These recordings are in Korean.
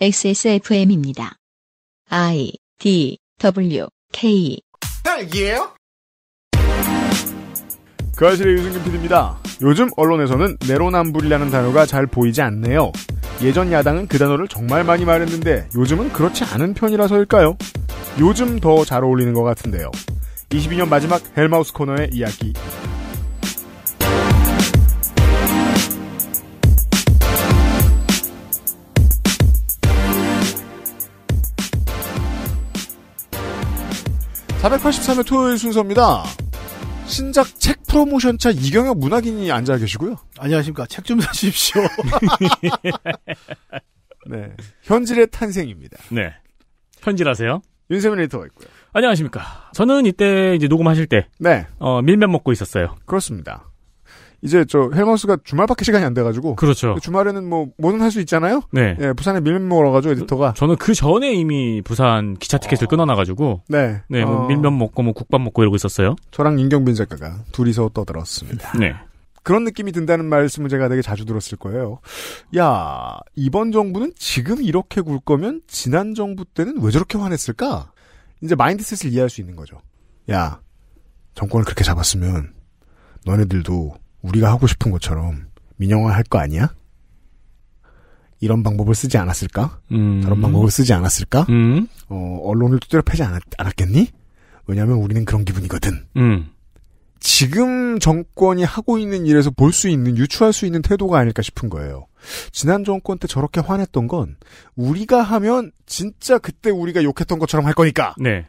XSFM입니다. I D W K. 딸기예요? 그 아실의 유승균 PD입니다. 요즘 언론에서는 내로남불이라는 단어가 잘 보이지 않네요. 예전 야당은 그 단어를 정말 많이 말했는데 요즘은 그렇지 않은 편이라서일까요? 요즘 더 잘 어울리는 것 같은데요. 22년 마지막 헬마우스 코너의 이야기 483회 토요일 순서입니다. 신작 책 프로모션차 이경혁 문학인이 앉아 계시고요. 안녕하십니까. 책 좀 사십시오. 네. 현질의 탄생입니다. 네. 현질하세요. 윤세민 리터가 있고요. 안녕하십니까. 저는 이때 이제 녹음하실 때. 네. 어, 밀면 먹고 있었어요. 그렇습니다. 이제 저 헬마우스가 주말밖에 시간이 안 돼가지고 그렇죠. 그 주말에는 뭐 뭐든 할 수 있잖아요. 네. 예, 부산에 밀면 먹어가지고 에디터가 저, 저는 그 전에 이미 부산 기차 티켓을 어... 끊어놔가지고 네, 네, 뭐 어... 밀면 먹고 뭐 국밥 먹고 이러고 있었어요. 저랑 인경빈 작가가 둘이서 떠들었습니다. 네. 그런 느낌이 든다는 말씀을 제가 되게 자주 들었을 거예요. 야, 이번 정부는 지금 이렇게 굴 거면 지난 정부 때는 왜 저렇게 화냈을까? 이제 마인드셋을 이해할 수 있는 거죠. 야, 정권을 그렇게 잡았으면 너네들도 우리가 하고 싶은 것처럼 민영화 할 거 아니야? 이런 방법을 쓰지 않았을까? 음. 저런 방법을 쓰지 않았을까? 음. 어, 언론을 두드려 패지 않았, 겠니 왜냐면 우리는 그런 기분이거든. 음. 지금 정권이 하고 있는 일에서 볼 수 있는 유추할 수 있는 태도가 아닐까 싶은 거예요. 지난 정권 때 저렇게 화냈던 건 우리가 하면 진짜 그때 우리가 욕했던 것처럼 할 거니까. 네.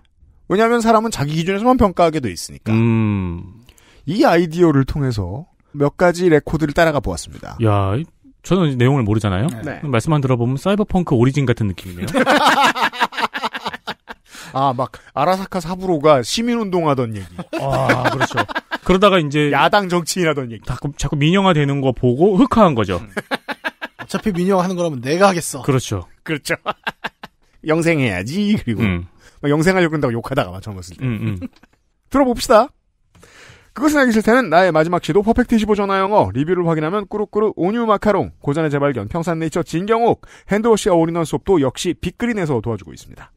왜냐면 사람은 자기 기준에서만 평가하게 돼 있으니까. 음. 이 아이디어를 통해서 몇 가지 레코드를 따라가 보았습니다. 야, 저는 내용을 모르잖아요. 네. 말씀만 들어보면 사이버펑크 오리진 같은 느낌이네요. 아, 막 아라사카 사부로가 시민운동하던 얘기. 아, 그렇죠. 그러다가 이제 야당 정치인하던 얘기. 자꾸, 자꾸 민영화되는 거 보고 흑화한 거죠. 음. 어차피 민영화하는 거라면 내가 하겠어. 그렇죠. 그렇죠. 영생해야지. 그리고 음. 영생하려고 그다고 욕하다가 맞춰먹었을 때. 음, 음. 들어봅시다. 그것은 알기 싫다는 나의 마지막 시도 퍼펙트 15 전화 영어 리뷰를 확인하면 꾸룩꾸룩 온유 마카롱 고전의 재발견 평산네이처 진경옥 핸드워시 와 올인원 수업도 역시 빅그린에서 도와주고 있습니다.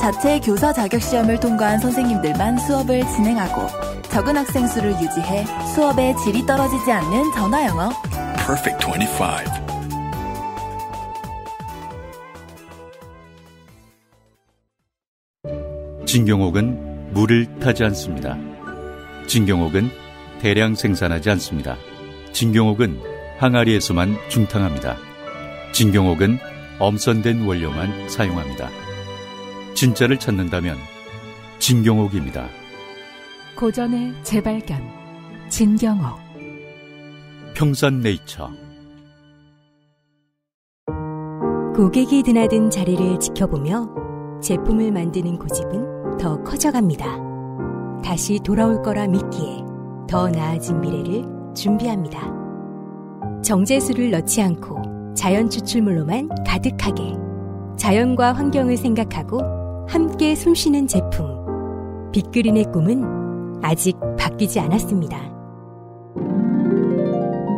자체 교사 자격 시험을 통과한 선생님들만 수업을 진행하고 적은 학생 수를 유지해 수업의 질이 떨어지지 않는 전화 영어. Perfect 25. 진경옥은 물을 타지 않습니다. 진경옥은 대량 생산하지 않습니다. 진경옥은 항아리에서만 중탕합니다. 진경옥은 엄선된 원료만 사용합니다. 진짜를 찾는다면 진경옥입니다. 고전의 재발견 진경옥 평산네이처 고객이 드나든 자리를 지켜보며 제품을 만드는 고집은 더 커져갑니다. 다시 돌아올 거라 믿기에 더 나아진 미래를 준비합니다. 정제수를 넣지 않고 자연 추출물로만 가득하게 자연과 환경을 생각하고 함께 숨쉬는 제품 빅그린의 꿈은 아직 바뀌지 않았습니다.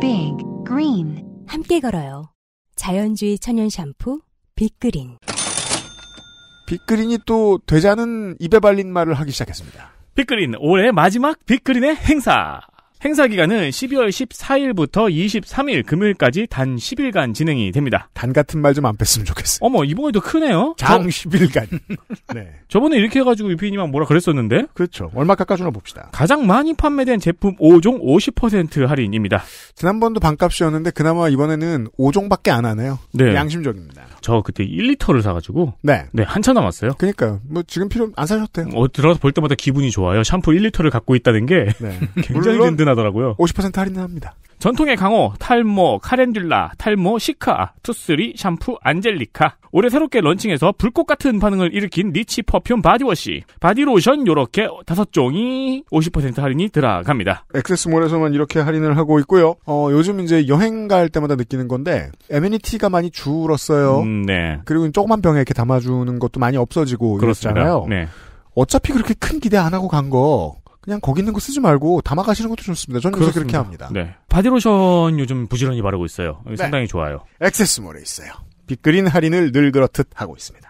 Big Green 함께 걸어요. 자연주의 천연 샴푸 빅그린 빅그린이 또 되자는 입에 발린 말을 하기 시작했습니다. 빅그린 올해 마지막 빅그린의 행사 행사 기간은 12월 14일부터 23일 금요일까지 단 10일간 진행이 됩니다. 단 같은 말 좀 안 뺐으면 좋겠어요. 어머 이번에도 크네요. 장 10일간. 네. 저번에 이렇게 해가지고 유피님만 뭐라 그랬었는데? 그렇죠. 얼마 깎아주나 봅시다. 가장 많이 판매된 제품 5종 50% 할인입니다. 지난번도 반값이었는데 그나마 이번에는 5종밖에 안 하네요. 네. 양심적입니다. 저 그때 1리터를 사가지고 네. 네 한참 남았어요. 그니까요. 러뭐 지금 필요 안 사셨대요. 어, 들어서 볼 때마다 기분이 좋아요. 샴푸 1리터를 갖고 있다는 게 네. 굉장히 든든하 할인하더라고요. 50% 할인합니다. 전통의 강호, 탈모, 카렌듈라, 탈모, 시카, 투쓰리, 샴푸, 안젤리카. 올해 새롭게 런칭해서 불꽃 같은 반응을 일으킨 리치 퍼퓸 바디워시, 바디로션 요렇게 다섯 종이 50% 할인이 들어갑니다. 액세스몰에서만 이렇게 할인을 하고 있고요. 어, 요즘 이제 여행 갈 때마다 느끼는 건데 에메니티가 많이 줄었어요. 음, 네. 그리고 조그만 병에 이렇게 담아주는 것도 많이 없어지고 그렇잖아요. 네. 어차피 그렇게 큰 기대 안 하고 간거 그냥 거기 있는 거 쓰지 말고 담아가시는 것도 좋습니다. 저는 그래서 그렇게 합니다. 네. 바디로션 요즘 부지런히 바르고 있어요. 네. 상당히 좋아요. 액세스몰에 있어요. 빅그린 할인을 늘 그렇듯 하고 있습니다.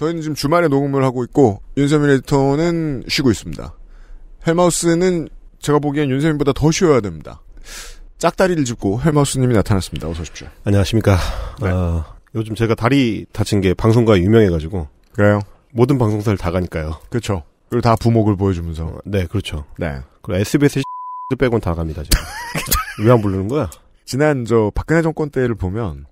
저희는 지금 주말에 녹음을 하고 있고 윤세민 에디터는 쉬고 있습니다. 헬마우스는 제가 보기엔 윤세민보다 더 쉬어야 됩니다. 짝다리를 짚고 헬마우스님이 나타났습니다. 어서 오십시오. 안녕하십니까. 네. 어, 요즘 제가 다리 다친 게 방송가 유명해가지고 그래요. 모든 방송사를 다 가니까요. 그렇죠. 그리고 다 부목을 보여주면서. 어, 네, 그렇죠. 네. 그리고 SBS 빼곤 다 갑니다. 지금. 왜 안 부르는 거야? 지난 저 박근혜 정권 때를 보면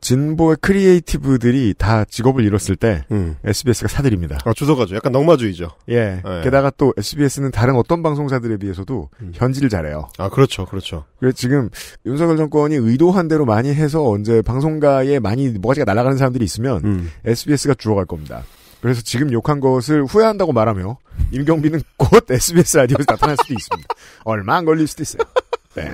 진보의 크리에이티브들이 다 직업을 잃었을 때 음. SBS가 사드립니다. 아, 주워가죠. 약간 넉마주의죠. 예. 예. 게다가 또 SBS는 다른 어떤 방송사들에 비해서도 음. 현질을 잘해요. 아 그렇죠, 그렇죠. 그래서 지금 윤석열 정권이 의도한 대로 많이 해서 언제 방송가에 많이 머가지가 날아가는 사람들이 있으면 음. SBS가 주워갈 겁니다. 그래서 지금 욕한 것을 후회한다고 말하며 임경빈은 곧 SBS 라디오에서 나타날 수도 있습니다. 얼마 안 걸릴 수도 있어요. 네.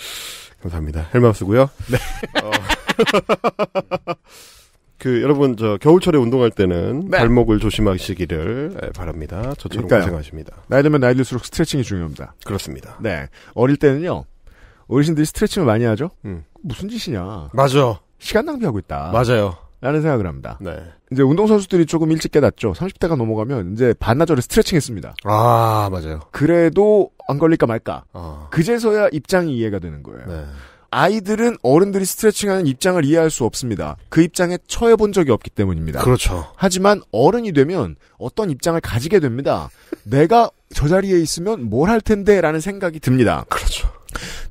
감사합니다. 헬마우스고요. 네. 어. 그 여러분 저 겨울철에 운동할 때는 네. 발목을 조심하시기를 예, 바랍니다. 저처럼 그러니까요. 고생하십니다. 나이 들면 나이 들수록 스트레칭이 중요합니다. 그렇습니다. 네. 어릴 때는요. 어르신들이 스트레칭을 많이 하죠. 음. 무슨 짓이냐. 맞아. 요 시간 낭비하고 있다. 맞아요. 라는 생각을 합니다. 네. 이제 운동선수들이 조금 일찍 깨닫죠. 30대가 넘어가면 이제 반나절에 스트레칭 했습니다. 아, 맞아요. 그래도 안 걸릴까 말까. 아. 그제서야 입장이 이해가 되는 거예요. 네. 아이들은 어른들이 스트레칭하는 입장을 이해할 수 없습니다. 그 입장에 처해 본 적이 없기 때문입니다. 그렇죠. 하지만 어른이 되면 어떤 입장을 가지게 됩니다. 내가 저 자리에 있으면 뭘 할 텐데라는 생각이 듭니다. 그렇죠.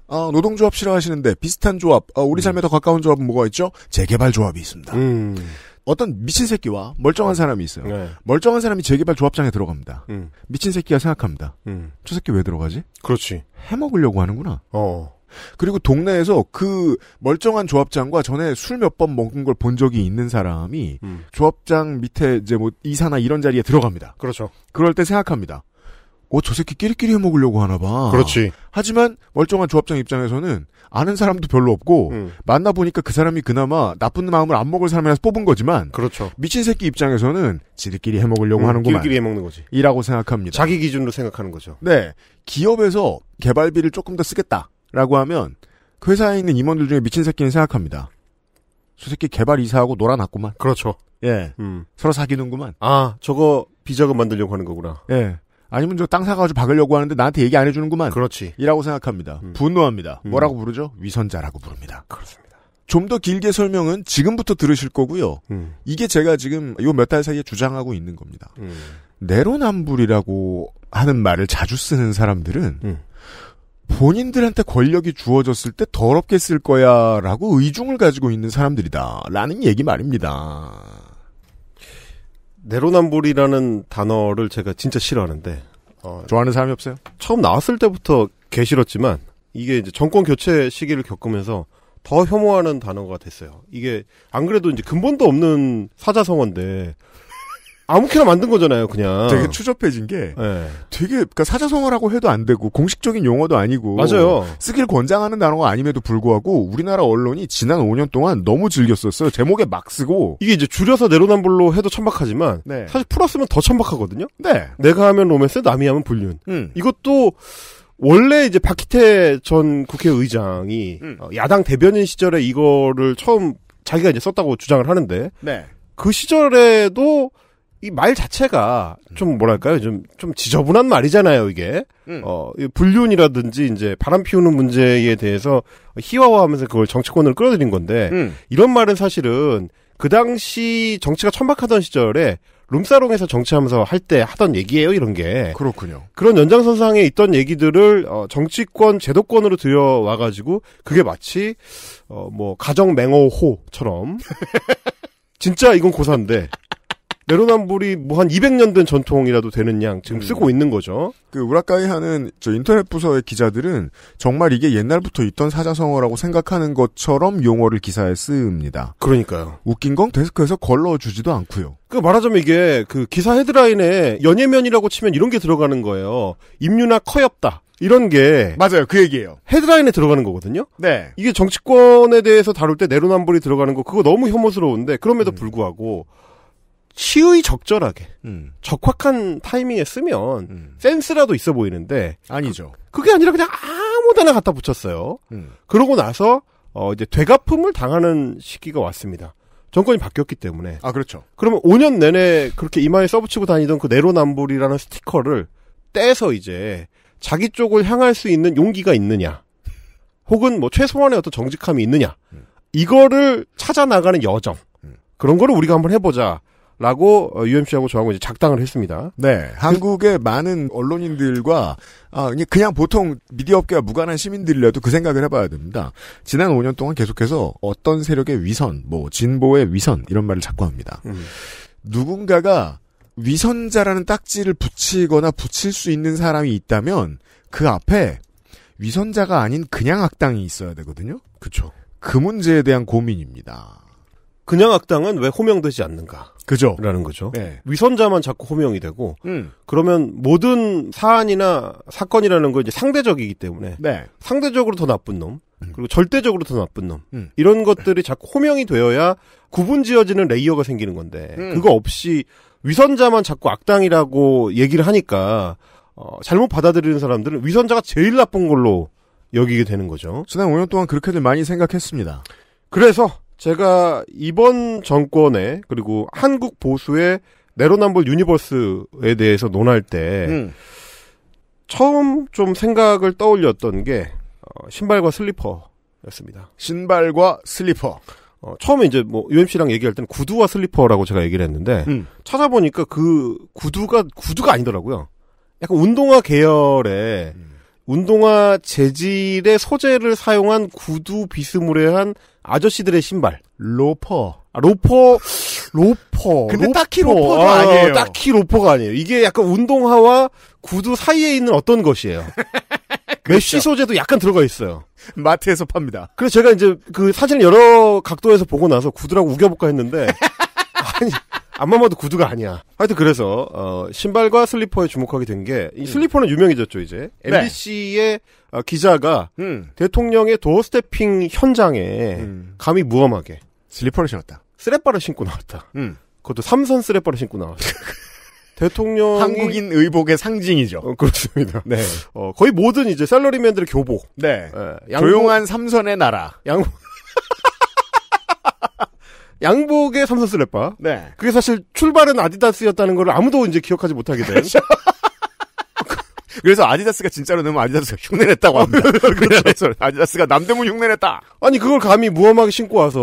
어, 노동조합 싫어하시는데 비슷한 조합, 어, 우리 음. 삶에 음. 더 가까운 조합은 뭐가 있죠? 재개발 조합이 있습니다. 음. 어떤 미친 새끼와 멀쩡한 어. 사람이 있어요. 네. 멀쩡한 사람이 재개발 조합장에 들어갑니다. 음. 미친 새끼가 생각합니다. 음. 저 새끼 왜 들어가지? 그렇지. 해먹으려고 하는구나. 어. 그리고 동네에서 그 멀쩡한 조합장과 전에 술 몇 번 먹은 걸 본 적이 있는 사람이 음. 조합장 밑에 이제 뭐 이사나 이런 자리에 들어갑니다. 그렇죠. 그럴 때 생각합니다. 어, 저 새끼 끼리끼리 해 먹으려고 하나 봐. 그렇지. 하지만 멀쩡한 조합장 입장에서는 아는 사람도 별로 없고 음. 만나 보니까 그 사람이 그나마 나쁜 마음을 안 먹을 사람이라서 뽑은 거지만 그렇죠. 미친 새끼 입장에서는 지들끼리 해 먹으려고 음, 하는구만. 끼리끼리 해 먹는 거지. 이라고 생각합니다. 자기 기준으로 생각하는 거죠. 네. 기업에서 개발비를 조금 더 쓰겠다. 라고 하면 그 회사에 있는 임원들 중에 미친 새끼는 생각합니다. 저 새끼 개발 이사하고 놀아놨구만. 그렇죠. 예. 음. 서로 사귀는구만. 아, 저거 비자금 만들려고 하는 거구나. 예. 아니면 저 땅 사가지고 박으려고 하는데 나한테 얘기 안 해주는구만. 그렇지. 이라고 생각합니다. 음. 분노합니다. 음. 뭐라고 부르죠? 위선자라고 부릅니다. 그렇습니다. 좀 더 길게 설명은 지금부터 들으실 거고요. 음. 이게 제가 지금 요 몇 달 사이에 주장하고 있는 겁니다. 음. 내로남불이라고 하는 말을 자주 쓰는 사람들은 음. 본인들한테 권력이 주어졌을 때 더럽게 쓸 거야 라고 의중을 가지고 있는 사람들이다. 라는 얘기 말입니다. 내로남불이라는 단어를 제가 진짜 싫어하는데. 어, 좋아하는 사람이 없어요? 처음 나왔을 때부터 개 싫었지만, 이게 이제 정권 교체 시기를 겪으면서 더 혐오하는 단어가 됐어요. 이게 안 그래도 이제 근본도 없는 사자성어인데, 아무렇게나 만든 거잖아요, 그냥. 되게 추접해진 게 네. 되게 그러니까 사자성어라고 해도 안 되고 공식적인 용어도 아니고 맞아요. 쓰길 권장하는 단어가 아님에도 불구하고 우리나라 언론이 지난 5년 동안 너무 즐겼었어요. 제목에 막 쓰고 이게 이제 줄여서 내로남불로 해도 천박하지만 네. 사실 풀었으면 더 천박하거든요. 네. 내가 하면 로맨스, 남이 하면 불륜. 음. 이것도 원래 이제 박희태 전 국회의장이 음. 어, 야당 대변인 시절에 이거를 처음 자기가 이제 썼다고 주장을 하는데 네. 그 시절에도 이말 자체가 좀 음. 뭐랄까요? 좀, 좀 지저분한 말이잖아요, 이게. 음. 어, 불륜이라든지 이제 바람 피우는 문제에 대해서 희화화하면서 그걸 정치권으로 끌어들인 건데, 음. 이런 말은 사실은 그 당시 정치가 천박하던 시절에 룸사롱에서 정치하면서 할 때 하던 얘기예요, 이런 게. 그렇군요. 그런 연장선상에 있던 얘기들을 어, 정치권 제도권으로 들여와가지고 그게 마치 어, 뭐 가정 맹어호처럼 진짜 이건 고사인데 내로남불이 뭐 한 200년 된 전통이라도 되는 양 지금 음. 쓰고 있는 거죠. 그 우라카이 하는 저 인터넷 부서의 기자들은 정말 이게 옛날부터 있던 사자성어라고 생각하는 것처럼 용어를 기사에 씁니다. 그러니까요. 웃긴 건 데스크에서 걸러주지도 않고요. 그 말하자면 이게 그 기사 헤드라인에 연예면이라고 치면 이런 게 들어가는 거예요. 임유나 커엽다. 이런 게 맞아요 그 얘기예요 헤드라인에 들어가는 거거든요 네 이게 정치권에 대해서 다룰 때 내로남불이 들어가는 거 그거 너무 혐오스러운데 그럼에도 음. 불구하고 시의 적절하게 음. 적확한 타이밍에 쓰면 음. 센스라도 있어 보이는데 아니죠. 그, 게 아니라 그냥 아무데나 갖다 붙였어요. 음. 그러고 나서 어 이제 되갚음을 당하는 시기가 왔습니다. 정권이 바뀌었기 때문에. 아 그렇죠. 그러면 5년 내내 그렇게 이마에 써붙이고 다니던 그 내로남불이라는 스티커를 떼서 이제 자기 쪽을 향할 수 있는 용기가 있느냐, 혹은 뭐 최소한의 어떤 정직함이 있느냐, 음. 이거를 찾아 나가는 여정 음. 그런 거를 우리가 한번 해보자. 라고 UMC하고 어, 저하고 이제 작당을 했습니다. 네, 한국의 많은 언론인들과 아, 그냥 보통 미디어 업계와 무관한 시민들이라도 그 생각을 해봐야 됩니다. 지난 5년 동안 계속해서 어떤 세력의 위선, 뭐 진보의 위선 이런 말을 자꾸 합니다. 음. 누군가가 위선자라는 딱지를 붙이거나 붙일 수 있는 사람이 있다면 그 앞에 위선자가 아닌 그냥 악당이 있어야 되거든요. 그렇죠. 그 문제에 대한 고민입니다. 그냥 악당은 왜 호명되지 않는가? 그죠. 라는 거죠. 네. 위선자만 자꾸 호명이 되고, 음. 그러면 모든 사안이나 사건이라는 건 이제 상대적이기 때문에, 네. 상대적으로 더 나쁜 놈, 음. 그리고 절대적으로 더 나쁜 놈, 음. 이런 것들이 자꾸 호명이 되어야 구분 지어지는 레이어가 생기는 건데, 음. 그거 없이 위선자만 자꾸 악당이라고 얘기를 하니까, 어, 잘못 받아들이는 사람들은 위선자가 제일 나쁜 걸로 여기게 되는 거죠. 지난 5년 동안 그렇게들 많이 생각했습니다. 그래서 제가 이번 정권에 그리고 한국 보수의 내로남불 유니버스에 대해서 논할 때 음. 처음 좀 생각을 떠올렸던 게 어, 신발과 슬리퍼였습니다. 신발과 슬리퍼. 어, 처음에 이제 뭐 UMC랑 얘기할 때는 구두와 슬리퍼라고 제가 얘기를 했는데 음. 찾아보니까 그 구두가 구두가 아니더라고요. 약간 운동화 계열의 음. 운동화 재질의 소재를 사용한 구두 비스무리한 아저씨들의 신발. 로퍼. 아, 로퍼, 로퍼. 근데 로퍼. 딱히 로퍼가 아, 니에요 딱히 로퍼가 아니에요. 이게 약간 운동화와 구두 사이에 있는 어떤 것이에요. 그렇죠. 메쉬 소재도 약간 들어가 있어요. 마트에서 팝니다. 그래서 제가 이제 그 사진을 여러 각도에서 보고 나서 구두라고 우겨볼까 했는데, 아니, 안마마도 구두가 아니야. 하여튼 그래서 어, 신발과 슬리퍼에 주목하게 된 게이 음. 슬리퍼는 유명해졌죠 이제. 네. MBC의 어, 기자가 음. 대통령의 도어스태핑 현장에 음. 감히 무엄하게 슬리퍼를 신었다. 쓰레빠를 신고 나왔다. 음. 그것도 삼선 쓰레빠를 신고 나왔다. 대통령 한국인 의복의 상징이죠. 어, 그렇습니다. 네. 어, 거의 모든 이제 셀러리맨들의 교복. 네. 네. 양복, 조용한 삼선의 나라. 양복 양복의 삼선슬 랩바. 네. 그게 사실 출발은 아디다스였다는 걸 아무도 이제 기억하지 못하게 된. 그렇죠. 그래서 아디다스가 진짜로 너무 아디다스가 흉내냈다고 합니다. 그렇죠. 아디다스가 남대문 흉내냈다. 아니 그걸 감히 무엄하게 신고 와서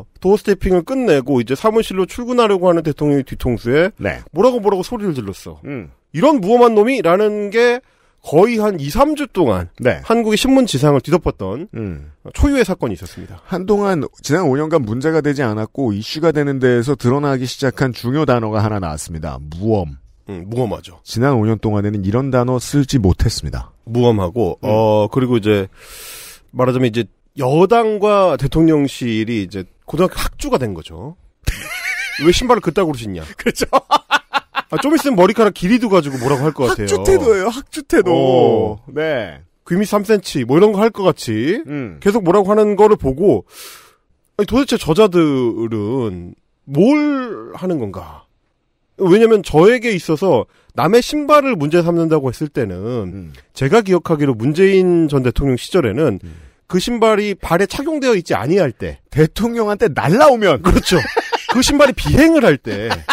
음. 도어 스태핑을 끝내고 이제 사무실로 출근하려고 하는 대통령의 뒤통수에 네. 뭐라고 뭐라고 소리를 질렀어. 음. 이런 무엄한 놈이라는 게 거의 한 2, 3주 동안 네. 한국의 신문 지상을 뒤덮었던 음. 초유의 사건이 있었습니다. 한동안 지난 5년간 문제가 되지 않았고 이슈가 되는 데에서 드러나기 시작한 중요 단어가 하나 나왔습니다. 무엄. 음, 무엄하죠. 지난 5년 동안에는 이런 단어 쓰지 못했습니다. 무엄하고 음. 어 그리고 이제 말하자면 이제 여당과 대통령실이 이제 고등학교 학주가 된 거죠. 왜 신발을 그따구로 신냐? 그렇죠. 아, 좀 있으면 머리카락 길이도 가지고 뭐라고 할 것 같아요. 학주태도예요, 학주태도. 오. 어. 네. 귀미 3cm 뭐 이런 거 할 것 같이 음. 계속 뭐라고 하는 거를 보고 아니, 도대체 저자들은 뭘 하는 건가? 왜냐면 저에게 있어서 남의 신발을 문제 삼는다고 했을 때는 음. 제가 기억하기로 문재인 전 대통령 시절에는 음. 그 신발이 발에 착용되어 있지 아니할 때 대통령한테 날라오면 그렇죠. 그 신발이 비행을 할때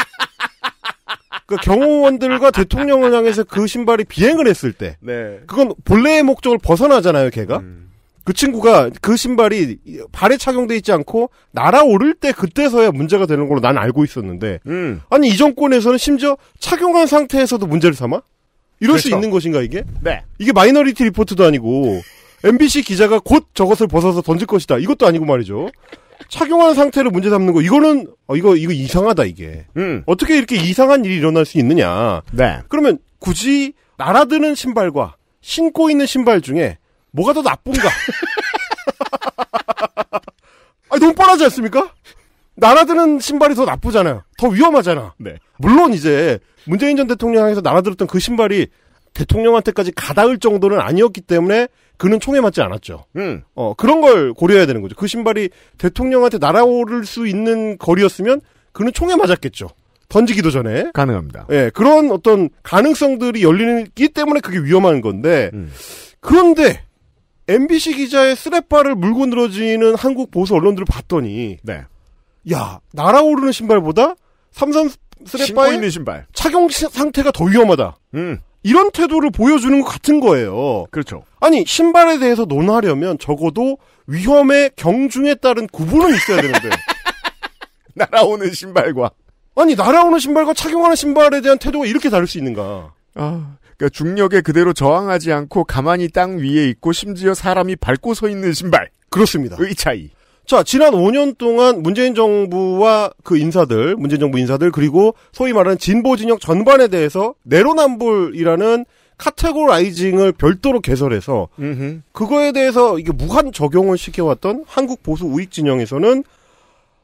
그러니까 경호원들과 대통령을 향해서 그 신발이 비행을 했을 때, 네. 그건 본래의 목적을 벗어나잖아요, 걔가. 음. 그 친구가 그 신발이 발에 착용돼 있지 않고 날아오를 때 그때서야 문제가 되는 걸로 난 알고 있었는데, 음. 아니 이 정권에서는 심지어 착용한 상태에서도 문제를 삼아? 이럴 그렇죠. 수 있는 것인가 이게? 네. 이게 마이너리티 리포트도 아니고 MBC 기자가 곧 저것을 벗어서 던질 것이다. 이것도 아니고 말이죠. 착용한 상태로 문제 삼는 거 이거는 어, 이거 이거 이상하다 이게. 음. 어떻게 이렇게 이상한 일이 일어날 수 있느냐. 네. 그러면 굳이 날아드는 신발과 신고 있는 신발 중에 뭐가 더 나쁜가? 아니 너무 뻔하지 않습니까? 날아드는 신발이 더 나쁘잖아요. 더 위험하잖아. 네. 물론 이제 문재인 전 대통령에서 날아들었던 그 신발이 대통령한테까지 가닿을 정도는 아니었기 때문에 그는 총에 맞지 않았죠. 음. 어, 그런 걸 고려해야 되는 거죠. 그 신발이 대통령한테 날아오를 수 있는 거리였으면 그는 총에 맞았겠죠. 던지기도 전에. 가능합니다. 예, 그런 어떤 가능성들이 열리기 때문에 그게 위험한 건데, 음. 그런데, MBC 기자의 쓰레빠를 물고 늘어지는 한국 보수 언론들을 봤더니, 네. 야, 날아오르는 신발보다 삼성 쓰레빠의 착용 상태가 더 위험하다. 음. 이런 태도를 보여주는 것 같은 거예요. 그렇죠. 아니 신발에 대해서 논하려면 적어도 위험의 경중에 따른 구분은 있어야 되는데 날아오는 신발과 아니 날아오는 신발과 착용하는 신발에 대한 태도가 이렇게 다를 수 있는가? 아, 그러니까 중력에 그대로 저항하지 않고 가만히 땅 위에 있고 심지어 사람이 밟고 서 있는 신발. 그렇습니다. 의 차이. 자, 지난 5년 동안 문재인 정부와 그 인사들, 문재인 정부 인사들, 그리고 소위 말하는 진보 진영 전반에 대해서 내로남불이라는 카테고라이징을 별도로 개설해서 음흠. 그거에 대해서 이게 무한 적용을 시켜왔던 한국 보수 우익 진영에서는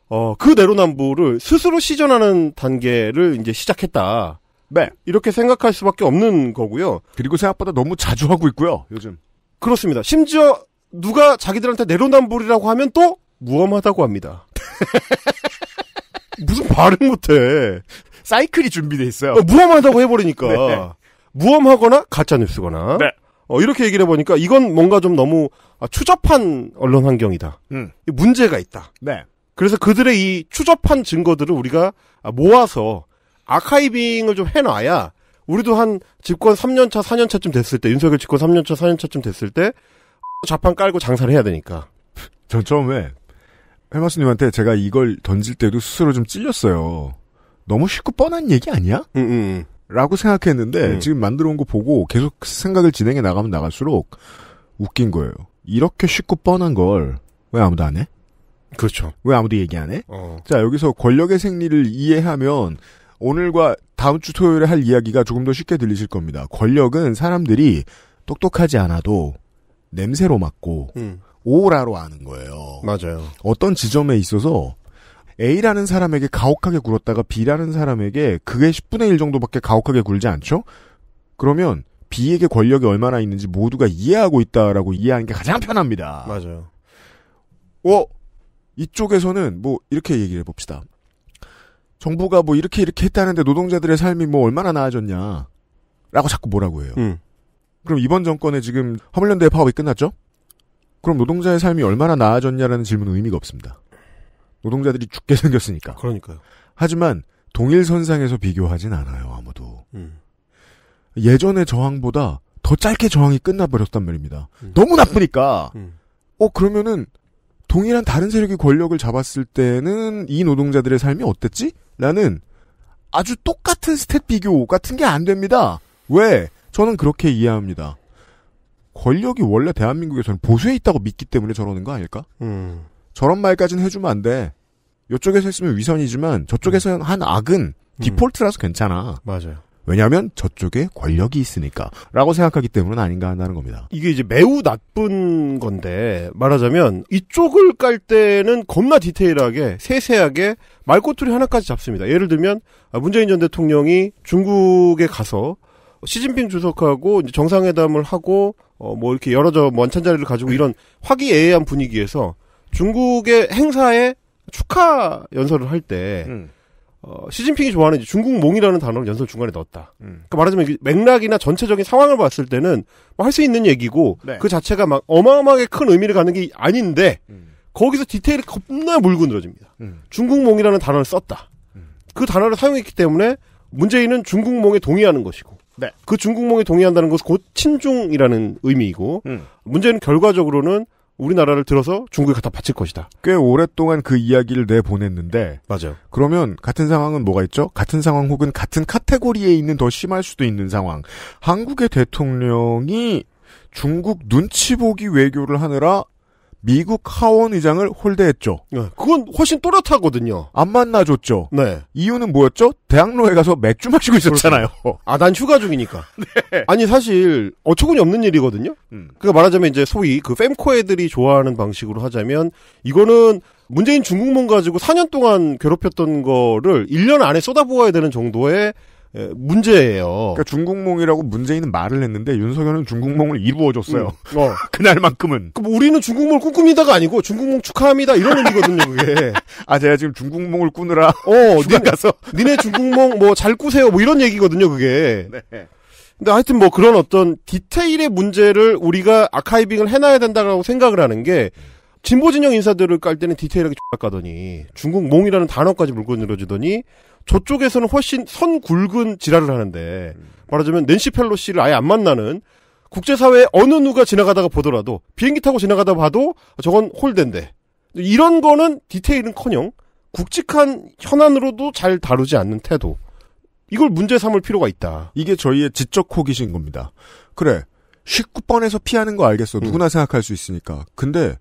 어, 그 내로남불을 스스로 시전하는 단계를 이제 시작했다. 네. 이렇게 생각할 수밖에 없는 거고요. 그리고 생각보다 너무 자주 하고 있고요, 요즘. 그렇습니다. 심지어 누가 자기들한테 내로남불이라고 하면 또 무엄하다고 합니다. 무슨 발음 못해. 사이클이 준비돼 있어요. 어, 무엄하다고 해버리니까 네. 무엄하거나 가짜 뉴스거나 네. 어, 이렇게 얘기를 해보니까 이건 뭔가 좀 너무 아, 추접한 언론 환경이다. 음. 문제가 있다. 네. 그래서 그들의 이 추접한 증거들을 우리가 아, 모아서 아카이빙을 좀 해놔야 우리도 한 집권 3년차, 4년차쯤 됐을 때 윤석열 집권 3년차, 4년차쯤 됐을 때 자판 깔고 장사를 해야 되니까. 전 처음에 헬마스님한테 제가 이걸 던질 때도 스스로 좀 찔렸어요. 너무 쉽고 뻔한 얘기 아니야? 음, 음. 라고 생각했는데 음. 지금 만들어 온 거 보고 계속 생각을 진행해 나가면 나갈수록 웃긴 거예요. 이렇게 쉽고 뻔한 걸 왜 아무도 안 해? 그렇죠. 왜 아무도 얘기 안 해? 어. 자 여기서 권력의 생리를 이해하면 오늘과 다음 주 토요일에 할 이야기가 조금 더 쉽게 들리실 겁니다. 권력은 사람들이 똑똑하지 않아도 냄새로 맡고 음. 오라로 아는 거예요. 맞아요. 어떤 지점에 있어서 A라는 사람에게 가혹하게 굴었다가 B라는 사람에게 그게 10분의 1 정도밖에 가혹하게 굴지 않죠? 그러면 B에게 권력이 얼마나 있는지 모두가 이해하고 있다라고 이해하는 게 가장 편합니다. 맞아요. 어, 이쪽에서는 뭐 이렇게 얘기를 해봅시다. 정부가 뭐 이렇게 이렇게 했다는데 노동자들의 삶이 뭐 얼마나 나아졌냐. 라고 자꾸 뭐라고 해요. 음. 그럼 이번 정권에 지금 허물연대 파업이 끝났죠? 그럼 노동자의 삶이 얼마나 나아졌냐라는 질문은 의미가 없습니다. 노동자들이 죽게 생겼으니까. 그러니까요. 하지만 동일 선상에서 비교하진 않아요, 아무도. 음. 예전의 저항보다 더 짧게 저항이 끝나버렸단 말입니다. 음. 너무 나쁘니까. 음. 어, 그러면은 동일한 다른 세력이 권력을 잡았을 때는 이 노동자들의 삶이 어땠지? 라는 아주 똑같은 스탯 비교 같은 게 안 됩니다. 왜? 저는 그렇게 이해합니다. 권력이 원래 대한민국에서는 보수에 있다고 믿기 때문에 저러는 거 아닐까? 음. 저런 말까지는 해주면 안 돼. 이쪽에서 했으면 위선이지만 저쪽에서 음. 한 악은 음. 디폴트라서 괜찮아. 맞아요. 왜냐하면 저쪽에 권력이 있으니까라고 생각하기 때문은 아닌가 한다는 겁니다. 이게 이제 매우 나쁜 건데 말하자면 이쪽을 깔 때는 겁나 디테일하게 세세하게 말꼬투리 하나까지 잡습니다. 예를 들면 아, 문재인 전 대통령이 중국에 가서 시진핑 주석하고 정상회담을 하고 어, 뭐 이렇게 여러 저 원천자리를 가지고 이런 화기애애한 분위기에서 중국의 행사에 축하 연설을 할때 음. 어, 시진핑이 좋아하는 중국몽이라는 단어를 연설 중간에 넣었다. 음. 그러니까 말하자면 맥락이나 전체적인 상황을 봤을 때는 뭐 할 수 있는 얘기고 네. 그 자체가 막 어마어마하게 큰 의미를 갖는 게 아닌데 음. 거기서 디테일이 겁나 물고 늘어집니다. 음. 중국몽이라는 단어를 썼다. 음. 그 단어를 사용했기 때문에 문재인은 중국몽에 동의하는 것이고 네. 그 중국몽에 동의한다는 것은 곧 친중이라는 의미이고 음. 문제는 결과적으로는 우리나라를 들어서 중국에 갖다 바칠 것이다. 꽤 오랫동안 그 이야기를 내보냈는데 맞아요. 그러면 같은 상황은 뭐가 있죠? 같은 상황 혹은 같은 카테고리에 있는 더 심할 수도 있는 상황. 한국의 대통령이 중국 눈치 보기 외교를 하느라 미국 하원 의장을 홀대했죠. 네, 그건 훨씬 또렷하거든요. 안 만나줬죠. 네. 이유는 뭐였죠? 대학로에 가서 맥주 마시고 있었잖아요. 그렇죠. 아, 난 휴가 중이니까. 네. 아니, 사실 어처구니 없는 일이거든요. 음. 그러니까 말하자면 이제 소위 그 f 코 애들이 좋아하는 방식으로 하자면 이거는 문재인 중국문 가지고 4년 동안 괴롭혔던 거를 1년 안에 쏟아부어야 되는 정도의 예, 문제예요. 그러니까 중국몽이라고 문재인은 말을 했는데 윤석열은 중국몽을 이루어줬어요. 음, 어. 그날만큼은. 그뭐 우리는 중국몽을 꿈꿉니다가 아니고 중국몽 축하합니다 이런 의미거든요. 그게. 아 제가 지금 중국몽을 꾸느라. 어, 니네 가서. 니네 중국몽 뭐 잘 꾸세요 뭐 이런 얘기거든요. 그게. 네. 근데 하여튼 뭐 그런 어떤 디테일의 문제를 우리가 아카이빙을 해놔야 된다고 생각을 하는 게 진보 진영 인사들을 깔 때는 디테일하게 쫙 가더니 중국 몽이라는 단어까지 물고 늘어지더니 저쪽에서는 훨씬 선 굵은 지랄을 하는데 말하자면 낸시 펠로시를 아예 안 만나는 국제사회 어느 누가 지나가다가 보더라도 비행기 타고 지나가다 봐도 저건 홀덴데 이런 거는 디테일은커녕 굵직한 현안으로도 잘 다루지 않는 태도 이걸 문제 삼을 필요가 있다. 이게 저희의 지적 호기심 겁니다. 그래 1 9번에서 피하는 거 알겠어 누구나 음. 생각할 수 있으니까 근데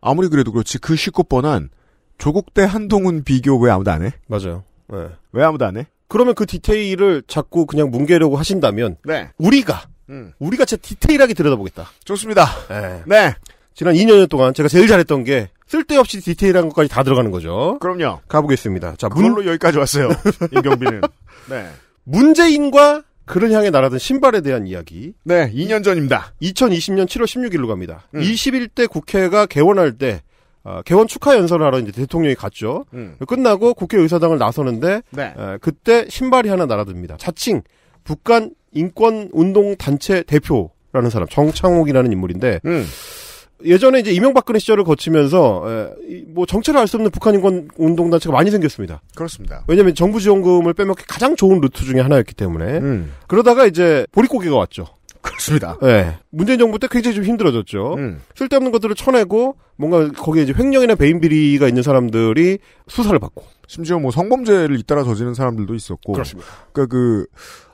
아무리 그래도 그렇지 그 19번 한 조국 대 한동훈 비교 왜 아무도 안 해? 맞아요. 네. 왜 아무도 안 해? 그러면 그 디테일을 자꾸 그냥 뭉개려고 하신다면 네. 우리가 음. 우리가 진짜 디테일하게 들여다보겠다. 좋습니다. 네. 네. 지난 2년 동안 제가 제일 잘했던 게 쓸데없이 디테일한 것까지 다 들어가는 거죠. 그럼요. 가보겠습니다. 자, 문... 그로 여기까지 왔어요. 임경빈은. 네. 문재인과 그를 향해 날아든 신발에 대한 이야기. 네, 2년 전입니다. 2020년 7월 16일로 갑니다. 음. 21대 국회가 개원할 때 어, 개원 축하 연설을 하러 이제 대통령이 갔죠. 음. 끝나고 국회의사당을 나서는데 네. 에, 어, 그때 신발이 하나 날아듭니다. 자칭 북한 인권 운동 단체 대표라는 사람 정창옥이라는 인물인데 음. 예전에 이제 이명박근혜 시절을 거치면서 에, 뭐 정체를 알 수 없는 북한 인권 운동 단체가 많이 생겼습니다. 그렇습니다. 왜냐하면 정부 지원금을 빼먹기 가장 좋은 루트 중에 하나였기 때문에 음. 그러다가 이제 보릿고개가 왔죠. 그렇습니다. 네. 문재인 정부 때 굉장히 좀 힘들어졌죠. 음. 쓸데없는 것들을 쳐내고 뭔가 거기에 이제 횡령이나 배임비리가 있는 사람들이 수사를 받고 심지어 뭐 성범죄를 잇따라 저지른 사람들도 있었고 그렇습니다. 그러니까 그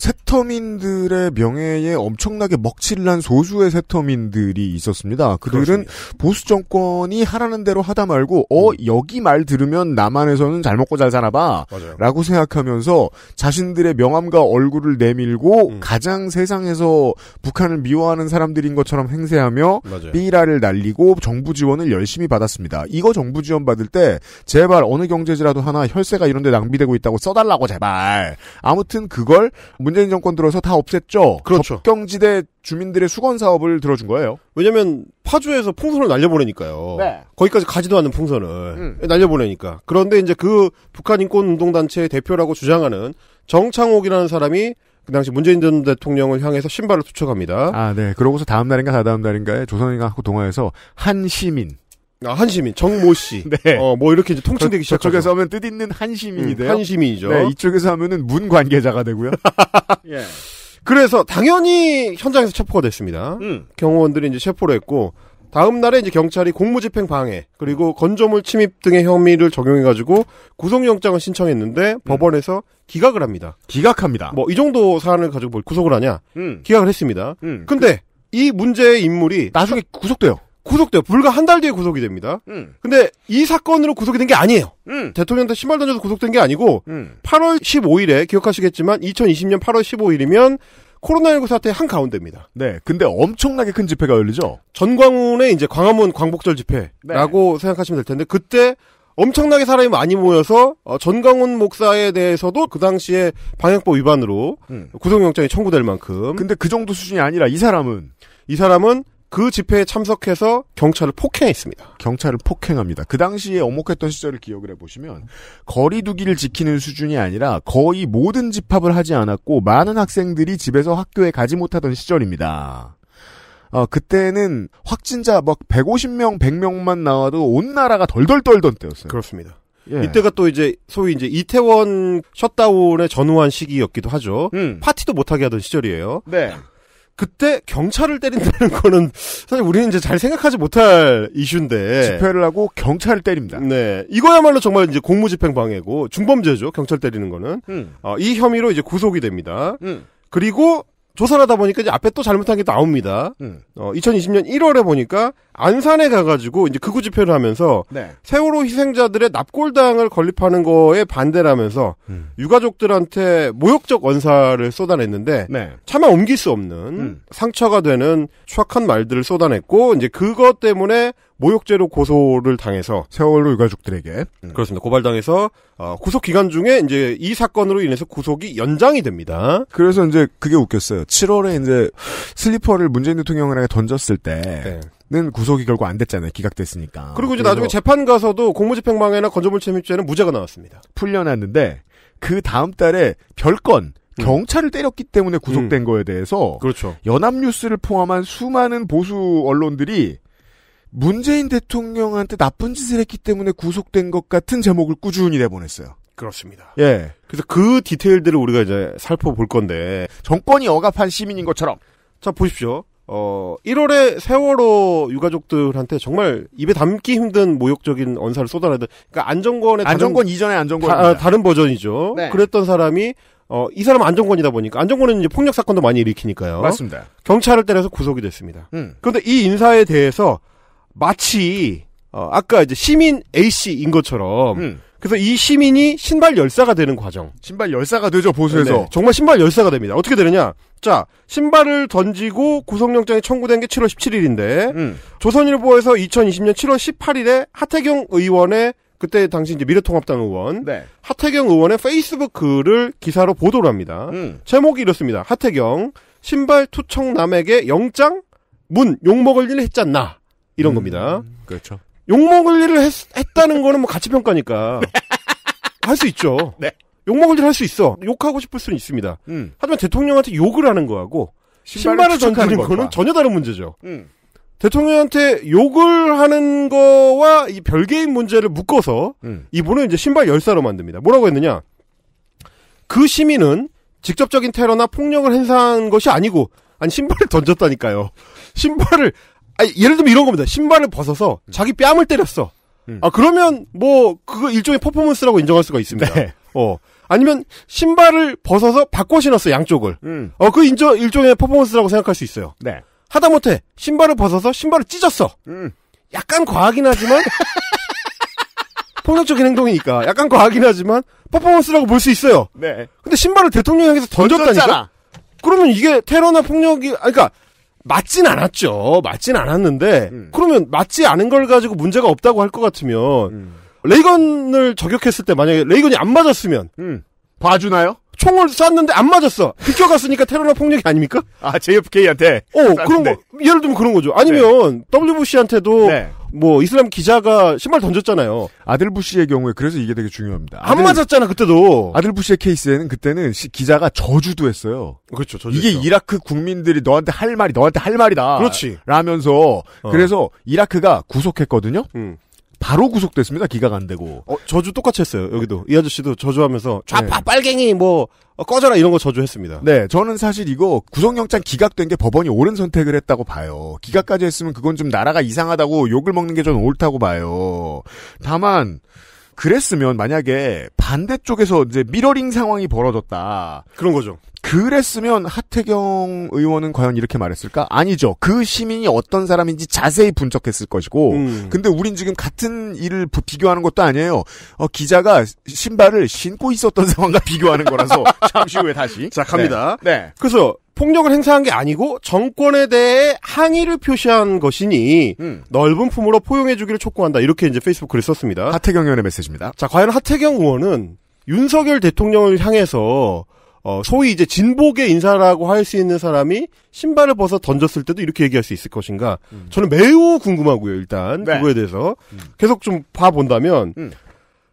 세터민들의 명예에 엄청나게 먹칠난 소수의 세터민들이 있었습니다. 그들은 그렇습니다. 보수 정권이 하라는 대로 하다 말고 어 음. 여기 말 들으면 남한에서는 잘 먹고 잘 사나봐 라고 생각하면서 자신들의 명함과 얼굴을 내밀고 음. 가장 세상에서 북한을 미워하는 사람들인 것처럼 행세하며 맞라를 날리고 정부 지원을 열심히 받았습니다. 이거 정부 지원 받을 때 제발 어느 경제지라도 하나 혈세가 이런 데 낭비되고 있다고 써달라고 제발 아무튼 그걸 문 문재인 정권 들어서 다 없앴죠. 그렇죠. 경지대 주민들의 수건 사업을 들어준 거예요. 왜냐면 파주에서 풍선을 날려보내니까요. 네. 거기까지 가지도 않는 풍선을 음. 날려보내니까. 그런데 이제 그 북한 인권 운동 단체의 대표라고 주장하는 정창옥이라는 사람이 그 당시 문재인 전 대통령을 향해서 신발을 투척합니다. 아, 네. 그러고서 다음 날인가 다다음 날인가에 조선인하고 동화에서 한 시민 아, 한시민 정모 씨. 네. 어, 뭐 이렇게 이제 통칭되기 시작. 죠 저쪽에서 하면 뜻 있는 한시민이 돼요. 음, 한시민이죠. 네, 이쪽에서 하면은 문 관계자가 되고요. 예. 그래서 당연히 현장에서 체포가 됐습니다. 음. 경호원들이 이제 체포를 했고 다음 날에 이제 경찰이 공무집행 방해 그리고 건조물 침입 등의 혐의를 적용해 가지고 구속영장을 신청했는데 음. 법원에서 기각을 합니다. 기각합니다. 뭐 이 정도 사안을 가지고 뭘 구속을 하냐? 음. 기각을 했습니다. 음. 근데 그... 이 문제의 인물이 나중에 구속돼요. 구속돼요. 불과 한 달 뒤에 구속이 됩니다. 음. 근데 이 사건으로 구속이 된 게 아니에요. 음. 대통령한테 신발 던져서 구속된 게 아니고 음. 8월 15일에 기억하시겠지만 2020년 8월 15일이면 코로나19 사태 한 가운데입니다. 네, 근데 엄청나게 큰 집회가 열리죠. 전광훈의 이제 광화문 광복절 집회라고 네. 생각하시면 될 텐데 그때 엄청나게 사람이 많이 모여서 어, 전광훈 목사에 대해서도 그 당시에 방역법 위반으로 음. 구속영장이 청구될 만큼. 근데 그 정도 수준이 아니라 이 사람은 이 사람은 그 집회에 참석해서 경찰을 폭행했습니다. 경찰을 폭행합니다. 그 당시에 엄혹했던 시절을 기억을 해보시면 거리두기를 지키는 수준이 아니라 거의 모든 집합을 하지 않았고 많은 학생들이 집에서 학교에 가지 못하던 시절입니다. 어, 그때는 확진자 막 150명, 100명만 나와도 온 나라가 덜덜 떨던 때였어요. 그렇습니다. 예. 이때가 또 이제 소위 이제 이태원 셧다운의 전후한 시기였기도 하죠. 음. 파티도 못하게 하던 시절이에요. 네. 그때 경찰을 때린다는 거는 사실 우리는 이제 잘 생각하지 못할 이슈인데 집회를 하고 경찰을 때립니다. 네, 이거야말로 정말 이제 공무집행 방해고 중범죄죠. 경찰 때리는 거는 음. 어, 이 혐의로 이제 구속이 됩니다. 음. 그리고 조사 하다 보니까 이제 앞에 또 잘못한 게 나옵니다. 음. 어, 2020년 1월에 보니까 안산에 가가지고 이제 극우 집회를 하면서 네. 세월호 희생자들의 납골당을 건립하는 거에 반대라면서 음. 유가족들한테 모욕적 언사를 쏟아냈는데 네. 차마 옮길 수 없는 음. 상처가 되는 추악한 말들을 쏟아냈고 이제 그것 때문에 모욕죄로 고소를 당해서 세월호 유가족들에게 음. 그렇습니다. 고발당해서 어, 구속 기간 중에 이제 이 사건으로 인해서 구속이 연장이 됩니다. 그래서 이제 그게 웃겼어요. 7월에 이제 슬리퍼를 문재인 대통령에게 던졌을 때 네. 는 구속이 결국 안 됐잖아요. 기각됐으니까. 그리고 이제 나중에 재판 가서도 공무집행방해나 건조물침입죄는 무죄가 나왔습니다. 풀려났는데 그 다음 달에 별건 음. 경찰을 때렸기 때문에 구속된 음. 거에 대해서 그렇죠. 연합뉴스를 포함한 수많은 보수 언론들이 문재인 대통령한테 나쁜 짓을 했기 때문에 구속된 것 같은 제목을 꾸준히 내보냈어요. 그렇습니다. 예. 그래서 그 디테일들을 우리가 이제 살펴볼 건데 정권이 억압한 시민인 것처럼 자 보십시오. 어 1월에 세월호 유가족들한테 정말 입에 담기 힘든 모욕적인 언사를 쏟아내던 그러니까 안정권의 안정권 이전의 안정권 다, 아, 다른 버전이죠. 네. 그랬던 사람이 어, 이 사람 안정권이다 보니까 안정권은 이제 폭력 사건도 많이 일으키니까요. 맞습니다. 경찰을 때려서 구속이 됐습니다. 음. 그런데 이 인사에 대해서 마치 어, 아까 이제 시민 A 씨인 것처럼 음. 그래서 이 시민이 신발 열사가 되는 과정. 신발 열사가 되죠 보수에서. 네, 정말 신발 열사가 됩니다. 어떻게 되느냐? 자 신발을 던지고 구속영장이 청구된 게 7월 17일인데 음. 조선일보에서 2020년 7월 18일에 하태경 의원의 그때 당시 이제 미래통합당 의원 네. 하태경 의원의 페이스북 글을 기사로 보도를 합니다. 음. 제목이 이렇습니다. 하태경 신발 투청남에게 영장 문 욕먹을 일 했잖나. 이런 음, 겁니다. 그렇죠. 욕먹을 일을 했, 다는 거는 뭐 가치평가니까. 할 수 있죠. 네. 욕먹을 일을할 수 있어. 욕하고 싶을 수는 있습니다. 음. 하지만 대통령한테 욕을 하는 거하고 신발을, 신발을 던지는 거는 전혀 다른 문제죠. 음. 대통령한테 욕을 하는 거와 이별개의 문제를 묶어서 음. 이분은 이제 신발 열사로 만듭니다. 뭐라고 했느냐? 그 시민은 직접적인 테러나 폭력을 행사한 것이 아니고 아니 신발을 던졌다니까요. 신발을 아니, 예를 들면 이런 겁니다. 신발을 벗어서 음. 자기 뺨을 때렸어. 음. 아 그러면 뭐 그거 일종의 퍼포먼스라고 인정할 수가 있습니다. 네. 어 아니면 신발을 벗어서 바꿔 신었어 양쪽을. 음. 어그 인정 일종의 퍼포먼스라고 생각할 수 있어요. 네. 하다못해 신발을 벗어서 신발을 찢었어. 음. 약간 과하긴 하지만 폭력적인 행동이니까 약간 과하긴 하지만 퍼포먼스라고 볼 수 있어요. 네. 근데 신발을 대통령 향해서 던졌다니까. 던졌잖아. 그러면 이게 테러나 폭력이 아니까 그러니까 맞진 않았죠. 맞진 않았는데 음. 그러면 맞지 않은 걸 가지고 문제가 없다고 할 것 같으면 음. 레이건을 저격했을 때 만약에 레이건이 안 맞았으면 음. 봐주나요? 총을 쐈는데 안 맞았어. 비켜갔으니까 테러나 폭력이 아닙니까? 아, JFK한테? 어, 그런 거. 예를 들면 그런 거죠. 아니면 네. WBC한테도 네. 뭐 이슬람 기자가 신발 던졌잖아요. 아들 부시의 경우에 그래서 이게 되게 중요합니다. 아들, 안 맞았잖아 그때도. 아들 부시의 케이스에는 그때는 시, 기자가 저주도 했어요. 그렇죠. 저주 이게 이라크 국민들이 너한테 할 말이 너한테 할 말이다. 그렇지. 라면서 어. 그래서 이라크가 구속했거든요. 음. 바로 구속됐습니다. 기각 안 되고. 어, 저주 똑같이 했어요. 여기도 이 아저씨도 저주하면서 좌파 네. 빨갱이 뭐 어, 꺼져라 이런 거 저주했습니다. 네, 저는 사실 이거 구속영장 기각된 게 법원이 옳은 선택을 했다고 봐요. 기각까지 했으면 그건 좀 나라가 이상하다고 욕을 먹는 게 저는 옳다고 봐요. 다만 그랬으면 만약에 반대쪽에서 이제 미러링 상황이 벌어졌다. 그런 거죠. 그랬으면 하태경 의원은 과연 이렇게 말했을까? 아니죠. 그 시민이 어떤 사람인지 자세히 분석했을 것이고, 음. 근데 우린 지금 같은 일을 비교하는 것도 아니에요. 어, 기자가 신발을 신고 있었던 상황과 비교하는 거라서 잠시 후에 다시. 시작합니다 네. 네. 그래서 폭력을 행사한 게 아니고 정권에 대해 항의를 표시한 것이니 음. 넓은 품으로 포용해주기를 촉구한다. 이렇게 이제 페이스북 글을 썼습니다. 하태경 의원의 메시지입니다. 자, 과연 하태경 의원은 윤석열 대통령을 향해서 어, 소위 이제 진보계 인사라고 할 수 있는 사람이 신발을 벗어 던졌을 때도 이렇게 얘기할 수 있을 것인가? 음. 저는 매우 궁금하고요. 일단 네. 그거에 대해서 음. 계속 좀 봐본다면 음.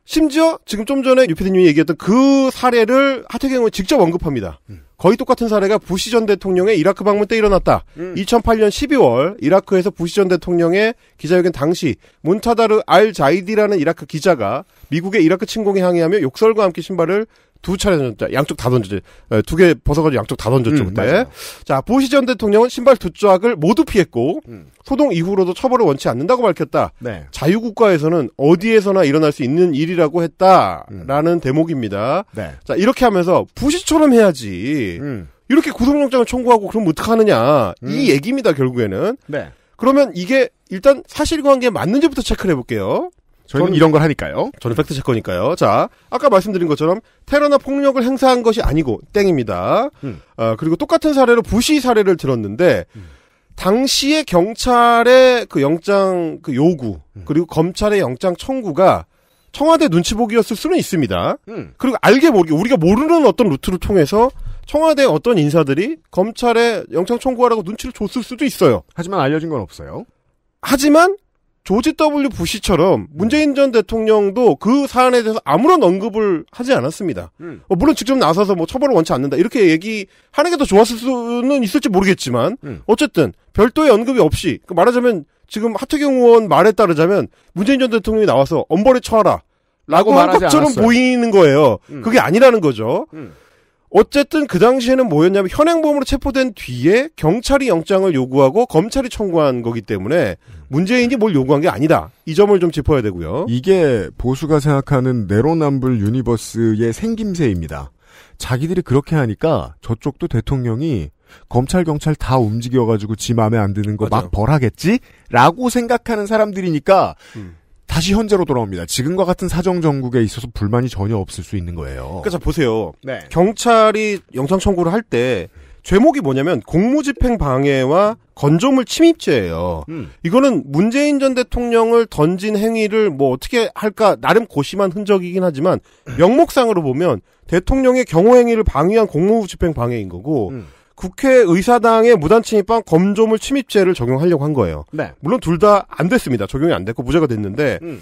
심지어 지금 좀 전에 유피디님이 얘기했던 그 사례를 하태경 의원이 직접 언급합니다. 음. 거의 똑같은 사례가 부시 전 대통령의 이라크 방문 때 일어났다. 음. 2008년 12월 이라크에서 부시 전 대통령의 기자회견 당시 문타다르 알 자이디라는 이라크 기자가 미국의 이라크 침공에 항의하며 욕설과 함께 신발을 두 차례 던졌죠. 양쪽 다 던졌죠. 어, 두개 벗어가지고 양쪽 다 던졌죠. 음, 그때. 맞아요. 자, 부시 전 대통령은 신발 두쪽을 모두 피했고 음. 소동 이후로도 처벌을 원치 않는다고 밝혔다. 네. 자유국가에서는 어디에서나 일어날 수 있는 일이라고 했다라는 음. 대목입니다. 네. 자, 이렇게 하면서 부시처럼 해야지. 음. 이렇게 구속영장을 청구하고 그럼 어떡하느냐. 이 음. 얘기입니다, 결국에는. 네. 그러면 이게 일단 사실관계 맞는지부터 체크를 해볼게요. 저는 이런 걸 하니까요. 저는 팩트 체커니까요. 자, 아까 말씀드린 것처럼 테러나 폭력을 행사한 것이 아니고 땡입니다. 음. 어, 그리고 똑같은 사례로 부시 사례를 들었는데 음. 당시에 경찰의 그 영장 그 요구 음. 그리고 검찰의 영장 청구가 청와대 눈치 보기였을 수는 있습니다. 음. 그리고 알게 모르게 우리가 모르는 어떤 루트를 통해서 청와대 어떤 인사들이 검찰에 영장 청구하라고 눈치를 줬을 수도 있어요. 하지만 알려진 건 없어요. 하지만 조지 W 부시처럼 문재인 전 대통령도 그 사안에 대해서 아무런 언급을 하지 않았습니다. 음. 어, 물론 직접 나서서 뭐 처벌을 원치 않는다 이렇게 얘기하는 게 더 좋았을 수는 있을지 모르겠지만 음. 어쨌든 별도의 언급이 없이 그 말하자면 지금 하태경 의원 말에 따르자면 문재인 전 대통령이 나와서 엄벌에 처하라 라고 한 것처럼 않았어요. 보이는 거예요. 음. 그게 아니라는 거죠. 음. 어쨌든 그 당시에는 뭐였냐면 현행범으로 체포된 뒤에 경찰이 영장을 요구하고 검찰이 청구한 거기 때문에 문재인이 뭘 요구한 게 아니다. 이 점을 좀 짚어야 되고요. 이게 보수가 생각하는 내로남불 유니버스의 생김새입니다. 자기들이 그렇게 하니까 저쪽도 대통령이 검찰 경찰 다 움직여가지고 지 마음에 안 드는 거 막 벌하겠지라고 생각하는 사람들이니까 음. 다시 현재로 돌아옵니다. 지금과 같은 사정 전국에 있어서 불만이 전혀 없을 수 있는 거예요. 그래서 그러니까 보세요. 네. 경찰이 영상 청구를 할 때 죄목이 뭐냐면 공무집행 방해와 건조물 침입죄예요. 음. 이거는 문재인 전 대통령을 던진 행위를 뭐 어떻게 할까 나름 고심한 흔적이긴 하지만 명목상으로 보면 대통령의 경호 행위를 방해한 공무집행 방해인 거고 음. 국회의사당의 무단침입방 검조물 침입죄를 적용하려고 한 거예요. 네. 물론 둘 다 안 됐습니다. 적용이 안 됐고 무죄가 됐는데 음.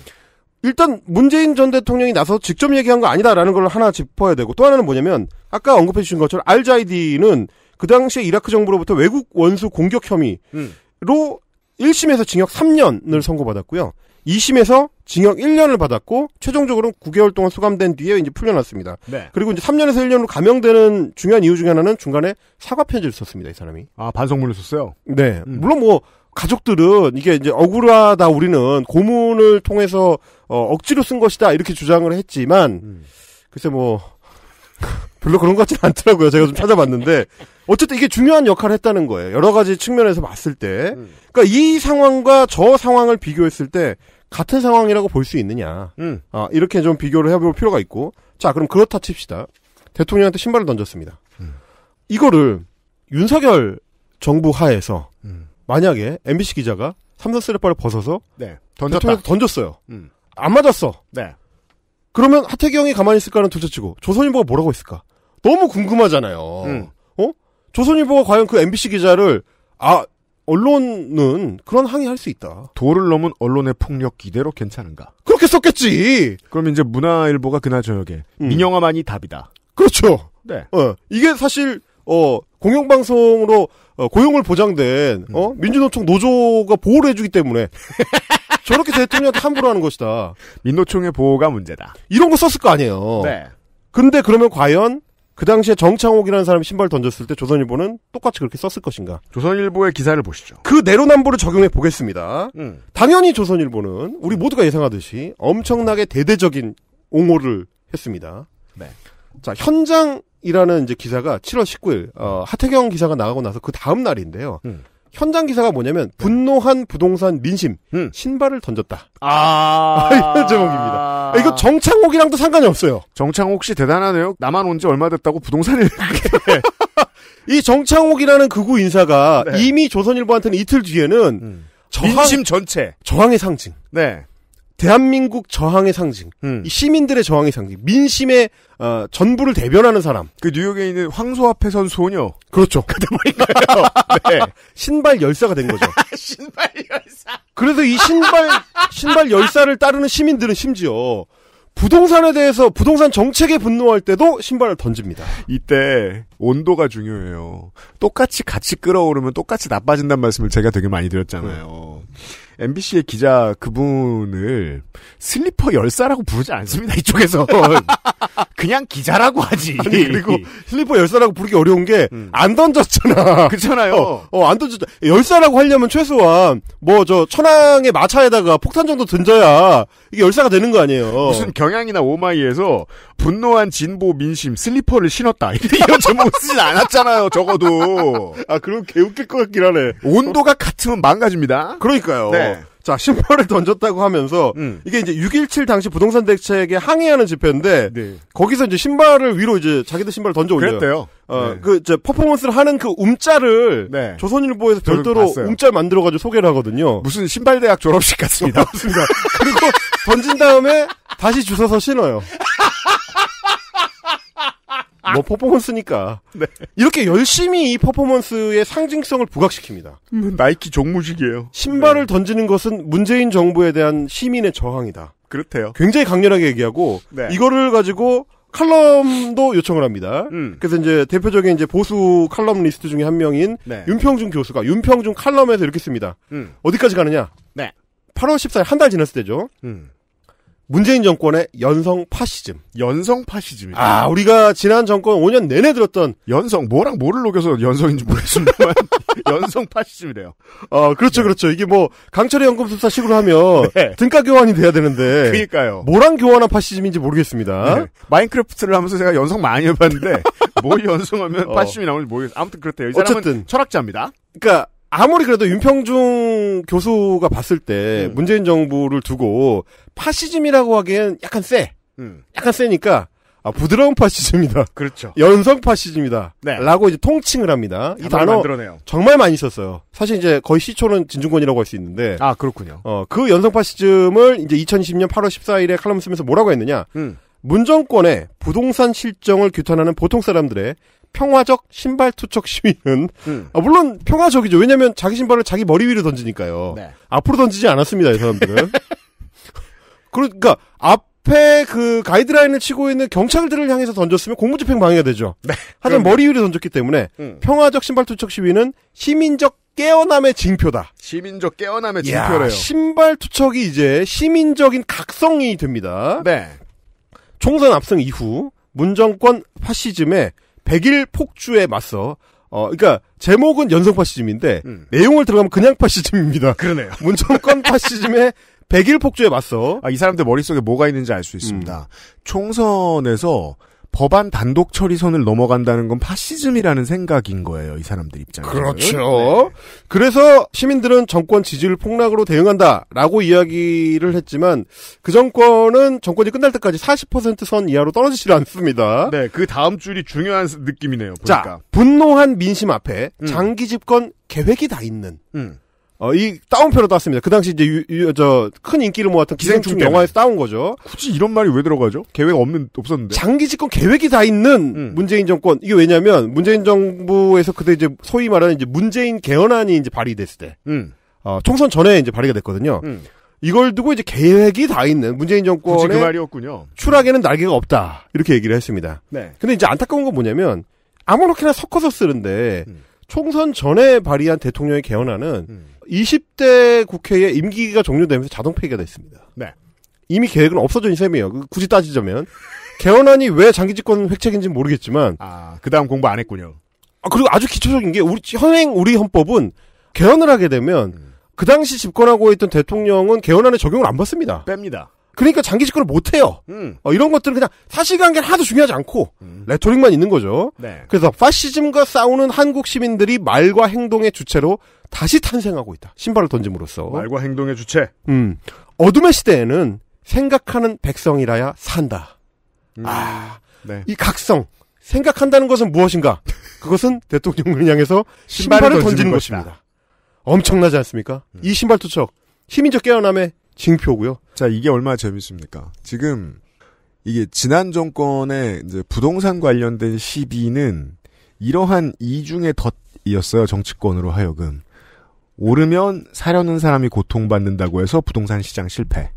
일단 문재인 전 대통령이 나서 직접 얘기한 거 아니다라는 걸 하나 짚어야 되고 또 하나는 뭐냐면 아까 언급해 주신 것처럼 알자이디는 그 당시에 이라크 정부로부터 외국 원수 공격 혐의로 음. 1심에서 징역 3년을 선고받았고요. 2심에서 징역 1년을 받았고 최종적으로 9개월 동안 수감된 뒤에 이제 풀려났습니다. 네. 그리고 이제 3년에서 1년으로 감형되는 중요한 이유 중에 하나는 중간에 사과 편지를 썼습니다. 이 사람이. 아 반성문을 썼어요. 네. 음. 물론 뭐 가족들은 이게 이제 억울하다 우리는 고문을 통해서 어, 억지로 쓴 것이다 이렇게 주장을 했지만 음. 글쎄 뭐 별로 그런 것 같지는 않더라고요. 제가 좀 찾아봤는데 어쨌든 이게 중요한 역할을 했다는 거예요. 여러 가지 측면에서 봤을 때, 음. 그러니까 이 상황과 저 상황을 비교했을 때 같은 상황이라고 볼 수 있느냐. 음. 아, 이렇게 좀 비교를 해볼 필요가 있고. 자, 그럼 그렇다 칩시다. 대통령한테 신발을 던졌습니다. 음. 이거를 윤석열 정부 하에서 음. 만약에 MBC 기자가 삼성 쓰레빠를 벗어서 네. 던졌다. 던졌어요. 음. 안 맞았어. 네. 그러면 하태경 이 가만히 있을까는 둘째치고 조선일보가 뭐라고 했을까? 너무 궁금하잖아요. 음. 어? 조선일보가 과연 그 MBC 기자를 아 언론은 그런 항의할 수 있다. 도를 넘은 언론의 폭력 기대로 괜찮은가? 그렇게 썼겠지. 그럼 이제 문화일보가 그날 저녁에 음. 민영화만이 답이다. 그렇죠. 네. 어, 이게 사실 어 공영방송으로 어, 고용을 보장된 어, 음. 민주노총 노조가 보호를 해주기 때문에 저렇게 대통령한테 함부로 하는 것이다. 민노총의 보호가 문제다. 이런 거 썼을 거 아니에요. 네. 근데 그러면 과연 그 당시에 정창옥이라는 사람이 신발 던졌을 때 조선일보는 똑같이 그렇게 썼을 것인가? 조선일보의 기사를 보시죠. 그 내로남불을 적용해 보겠습니다. 음. 당연히 조선일보는 우리 모두가 예상하듯이 엄청나게 대대적인 옹호를 했습니다. 네. 자, 현장이라는 이제 기사가 7월 19일 어, 하태경 기사가 나가고 나서 그 다음 날인데요. 음. 현장 기사가 뭐냐면 네. 분노한 부동산 민심 음. 신발을 던졌다. 아, 아 이런 제목입니다. 이거 정창옥이랑도 상관이 없어요. 정창옥 씨 대단하네요. 나만 온지 얼마 됐다고 부동산을 이 정창옥이라는 극우 인사가 네. 이미 조선일보한테는 이틀 뒤에는 음. 저항, 민심 전체 저항의 상징. 네. 대한민국 저항의 상징, 음. 시민들의 저항의 상징, 민심의 어, 전부를 대변하는 사람. 그 뉴욕에 있는 황소 앞에선 소녀. 그렇죠. 네. 신발 열사가 된 거죠. 신발 열사. 그래서 이 신발 신발 열사를 따르는 시민들은 심지어 부동산에 대해서 부동산 정책에 분노할 때도 신발을 던집니다. 이때 온도가 중요해요. 똑같이 같이 끓어오르면 똑같이 나빠진다는 말씀을 제가 되게 많이 드렸잖아요. 네. MBC의 기자 그분을 슬리퍼 열사라고 부르지 않습니다. 이쪽에서 그냥 기자라고 하지. 아니, 그리고 슬리퍼 열사라고 부르기 어려운 게안 음. 던졌잖아. 그렇잖아요. 어, 어, 안 던졌. 열사라고 하려면 최소한 뭐 저 천황의 마차에다가 폭탄 정도 던져야 이게 열사가 되는 거 아니에요. 무슨 경향이나 오마이에서 분노한 진보 민심 슬리퍼를 신었다. 이런 제목 쓰진 않았잖아요. 적어도. 아 그럼 개웃길 것 같긴 하네. 온도가 같으면 망가집니다. 그러니까요. 네. 자, 신발을 던졌다고 하면서 음. 이게 이제 6.17 당시 부동산 대책에 항의하는 집회인데 네. 거기서 이제 신발을 위로 이제 자기들 신발을 던져 올려요. 그랬대요. 어, 네. 그 이제 퍼포먼스를 하는 그 움짤을 네. 조선일보에서 별도로 움짤 만들어 가지고 소개를 하거든요. 무슨 신발 대학 졸업식 같습니다. 그리고 던진 다음에 다시 주워서 신어요. 뭐 퍼포먼스니까. 네. 이렇게 열심히 이 퍼포먼스의 상징성을 부각시킵니다. 음, 나이키 종무식이에요. 신발을 네. 던지는 것은 문재인 정부에 대한 시민의 저항이다. 그렇대요. 굉장히 강렬하게 얘기하고 네. 이거를 가지고 칼럼도 요청을 합니다. 음. 그래서 이제 대표적인 이제 보수 칼럼 리스트 중에 한 명인 네. 윤평중 교수가 윤평중 칼럼에서 이렇게 씁니다. 음. 어디까지 가느냐? 네. 8월 14일 한 달 지났을 때죠. 음. 문재인 정권의 연성 파시즘. 연성 파시즘. 이 아, 우리가 지난 정권 5년 내내 들었던 연성 뭐랑 뭐를 녹여서 연성인지 모르겠습니다만 연성 파시즘이래요. 어, 그렇죠, 네. 그렇죠. 이게 뭐 강철의 연금수사식으로 하면 네. 등가 교환이 돼야 되는데. 그러니까요. 뭐랑 교환한 파시즘인지 모르겠습니다. 네. 마인크래프트를 하면서 제가 연성 많이 해봤는데 뭘 연성하면 어. 파시즘이 나오는지 모르겠어요. 아무튼 그렇대요. 이 어쨌든 철학자입니다. 그러니까. 아무리 그래도 윤평중 교수가 봤을 때 음. 문재인 정부를 두고 파시즘이라고 하기엔 약간 쎄. 음. 약간 쎄니까 아, 부드러운 파시즘이다. 그렇죠. 연성 파시즘이다. 네. 라고 이제 통칭을 합니다. 이 단어 만들어내요. 정말 많이 썼어요. 사실 이제 거의 시초는 진중권이라고 할 수 있는데. 아, 그렇군요. 어, 그 연성 파시즘을 이제 2020년 8월 14일에 칼럼 쓰면서 뭐라고 했느냐? 음. 문정권의 부동산 실정을 규탄하는 보통 사람들의 평화적 신발 투척 시위는 음. 아, 물론 평화적이죠. 왜냐하면 자기 신발을 자기 머리 위로 던지니까요. 네. 앞으로 던지지 않았습니다. 이 사람들은. 그러니까 앞에 그 가이드라인을 치고 있는 경찰들을 향해서 던졌으면 공무집행 방해가 되죠. 네. 하지만 머리 위로 던졌기 때문에 음. 평화적 신발 투척 시위는 시민적 깨어남의 징표다. 시민적 깨어남의 징표래요. 신발 투척이 이제 시민적인 각성이 됩니다. 네. 총선 압승 이후 문정권 파시즘의 백일 폭주에 맞서 어, 그러니까 제목은 연성 파시즘인데 음. 내용을 들어가면 그냥 파시즘입니다. 그러네요. 문정권 파시즘의 백일 폭주에 맞서 아, 이 사람들 머릿속에 뭐가 있는지 알수 음. 있습니다. 음. 총선에서 법안 단독 처리선을 넘어간다는 건 파시즘이라는 생각인 거예요. 이 사람들 입장에서. 그렇죠. 네. 그래서 시민들은 정권 지지율 폭락으로 대응한다라고 이야기를 했지만 그 정권은 정권이 끝날 때까지 40%선 이하로 떨어지질 않습니다. 네, 그 다음 줄이 중요한 느낌이네요. 보니까. 자, 분노한 민심 앞에 음. 장기 집권 계획이 다 있는 음. 어, 이따운표로 땄습니다. 그 당시 이제 저큰 인기를 모았던 기생충, 기생충 영화에서 따온 거죠. 굳이 이런 말이 왜 들어가죠? 계획 없는 없었는데. 장기 집권 계획이 다 있는 음. 문재인 정권. 이게 왜냐면 문재인 정부에서 그때 이제 소위 말하는 이제 문재인 개헌안이 이제 발의됐을 때. 음. 어, 총선 전에 이제 발의가 됐거든요. 음. 이걸 두고 이제 계획이 다 있는 문재인 그 정권의 그 말이었군요. 추락에는 날개가 없다. 이렇게 얘기를 했습니다. 네. 근데 이제 안타까운 건 뭐냐면 아무렇게나 섞어서 쓰는데 음. 총선 전에 발의한 대통령의 개헌안은 음. 20대 국회에 임기가 종료되면서 자동 폐기가 됐습니다. 네. 이미 계획은 없어진 셈이에요. 그 굳이 따지자면 개헌안이 왜 장기 집권 획책인지는 모르겠지만 아 그다음 공부 안 했군요. 아 그리고 아주 기초적인 게 우리 현행 우리 헌법은 개헌을 하게 되면 음. 그 당시 집권하고 있던 대통령은 개헌안에 적용을 안 받습니다. 뺍니다. 그러니까 장기 집권을 못해요. 음. 어, 이런 것들은 그냥 사실관계는 하도 중요하지 않고 음. 레토릭만 있는 거죠. 네. 그래서 파시즘과 싸우는 한국 시민들이 말과 행동의 주체로 다시 탄생하고 있다. 신발을 던짐으로써. 말과 행동의 주체. 음. 어둠의 시대에는 생각하는 백성이라야 산다. 음. 아, 네. 이 각성. 생각한다는 것은 무엇인가? 그것은 대통령을 향해서 신발을, 신발을 던지는 것입니다. 것이다. 엄청나지 않습니까? 음. 이 신발 투척. 시민적 깨어남의 징표고요. 자, 이게 얼마나 재밌습니까? 지금 이게 지난 정권의 부동산 관련된 시비는 이러한 이중의 덫이었어요. 정치권으로 하여금. 오르면 사려는 사람이 고통받는다고 해서 부동산 시장 실패.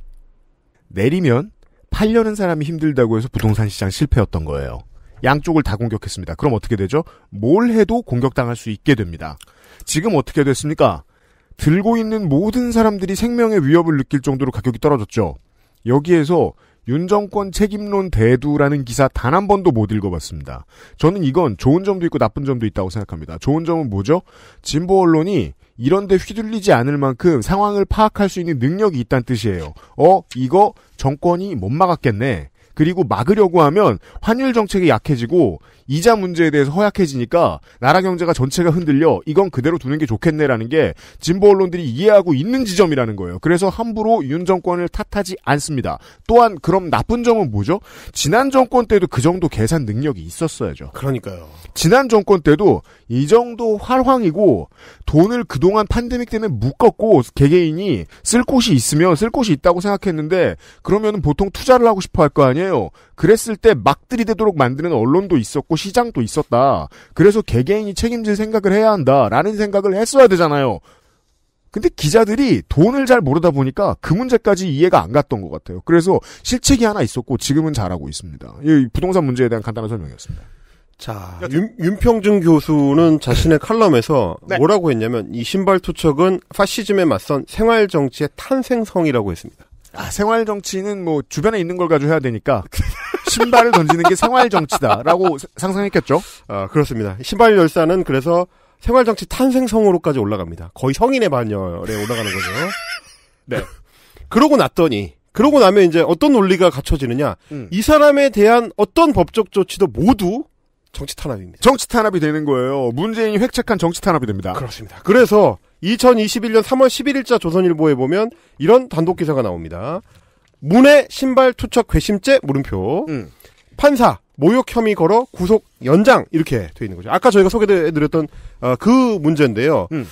내리면 팔려는 사람이 힘들다고 해서 부동산 시장 실패였던 거예요. 양쪽을 다 공격했습니다. 그럼 어떻게 되죠? 뭘 해도 공격당할 수 있게 됩니다. 지금 어떻게 됐습니까? 들고 있는 모든 사람들이 생명의 위협을 느낄 정도로 가격이 떨어졌죠. 여기에서 윤정권 책임론 대두라는 기사 단 한 번도 못 읽어봤습니다. 저는 이건 좋은 점도 있고 나쁜 점도 있다고 생각합니다. 좋은 점은 뭐죠? 진보 언론이 이런데 휘둘리지 않을 만큼 상황을 파악할 수 있는 능력이 있다는 뜻이에요. 어, 이거 정권이 못 막았겠네. 그리고 막으려고 하면 환율 정책이 약해지고 이자 문제에 대해서 허약해지니까 나라 경제가 전체가 흔들려 이건 그대로 두는 게 좋겠네라는 게 진보 언론들이 이해하고 있는 지점이라는 거예요. 그래서 함부로 윤 정권을 탓하지 않습니다. 또한 그럼 나쁜 점은 뭐죠? 지난 정권 때도 그 정도 계산 능력이 있었어야죠. 그러니까요. 지난 정권 때도 이 정도 활황이고 돈을 그동안 팬데믹 때문에 묶었고 개개인이 쓸 곳이 있으면 쓸 곳이 있다고 생각했는데 그러면 보통 투자를 하고 싶어 할 거 아니에요. 그랬을 때막 들이대도록 만드는 언론도 있었고 시장도 있었다. 그래서 개개인이 책임질 생각을 해야 한다라는 생각을 했어야 되잖아요. 근데 기자들이 돈을 잘 모르다 보니까 그 문제까지 이해가 안 갔던 것 같아요. 그래서 실책이 하나 있었고 지금은 잘하고 있습니다. 이 부동산 문제에 대한 간단한 설명이었습니다. 자, 윤, 윤평준 교수는 자신의 네. 칼럼에서 네. 뭐라고 했냐면 이 신발 투척은 파시즘에 맞선 생활 정치의 탄생성이라고 했습니다. 아, 생활 정치는 뭐 주변에 있는 걸 가지고 해야 되니까 신발을 던지는 게 생활 정치다라고 상상했겠죠. 아 그렇습니다. 신발 열사는 그래서 생활 정치 탄생성으로까지 올라갑니다. 거의 성인의 반열에 올라가는 거죠. 네. 그러고 났더니 그러고 나면 이제 어떤 논리가 갖춰지느냐? 음. 이 사람에 대한 어떤 법적 조치도 모두 정치 탄압입니다. 정치 탄압이 되는 거예요. 문재인이 획책한 정치 탄압이 됩니다. 그렇습니다. 그래서 2021년 3월 11일자 조선일보에 보면 이런 단독 기사가 나옵니다. 문의 신발 투척 괘씸죄 물음표. 음. 판사 모욕 혐의 걸어 구속 연장 이렇게 돼 있는 거죠. 아까 저희가 소개해드렸던 어, 그 문제인데요. 음.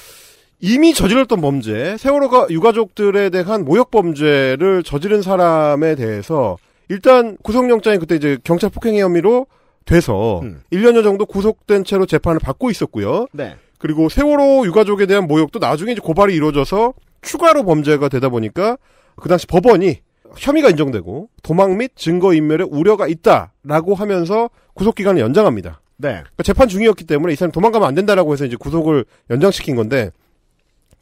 이미 저질렀던 범죄, 세월호가 유가족들에 대한 모욕 범죄를 저지른 사람에 대해서 일단 구속영장이 그때 이제 경찰 폭행 혐의로 돼서 음. 1년여 정도 구속된 채로 재판을 받고 있었고요. 네. 그리고 세월호 유가족에 대한 모욕도 나중에 이제 고발이 이루어져서 추가로 범죄가 되다 보니까 그 당시 법원이 혐의가 인정되고 도망 및 증거인멸의 우려가 있다라고 하면서 구속기간을 연장합니다. 네. 그러니까 재판 중이었기 때문에 이 사람 도망가면 안 된다라고 해서 이제 구속을 연장시킨 건데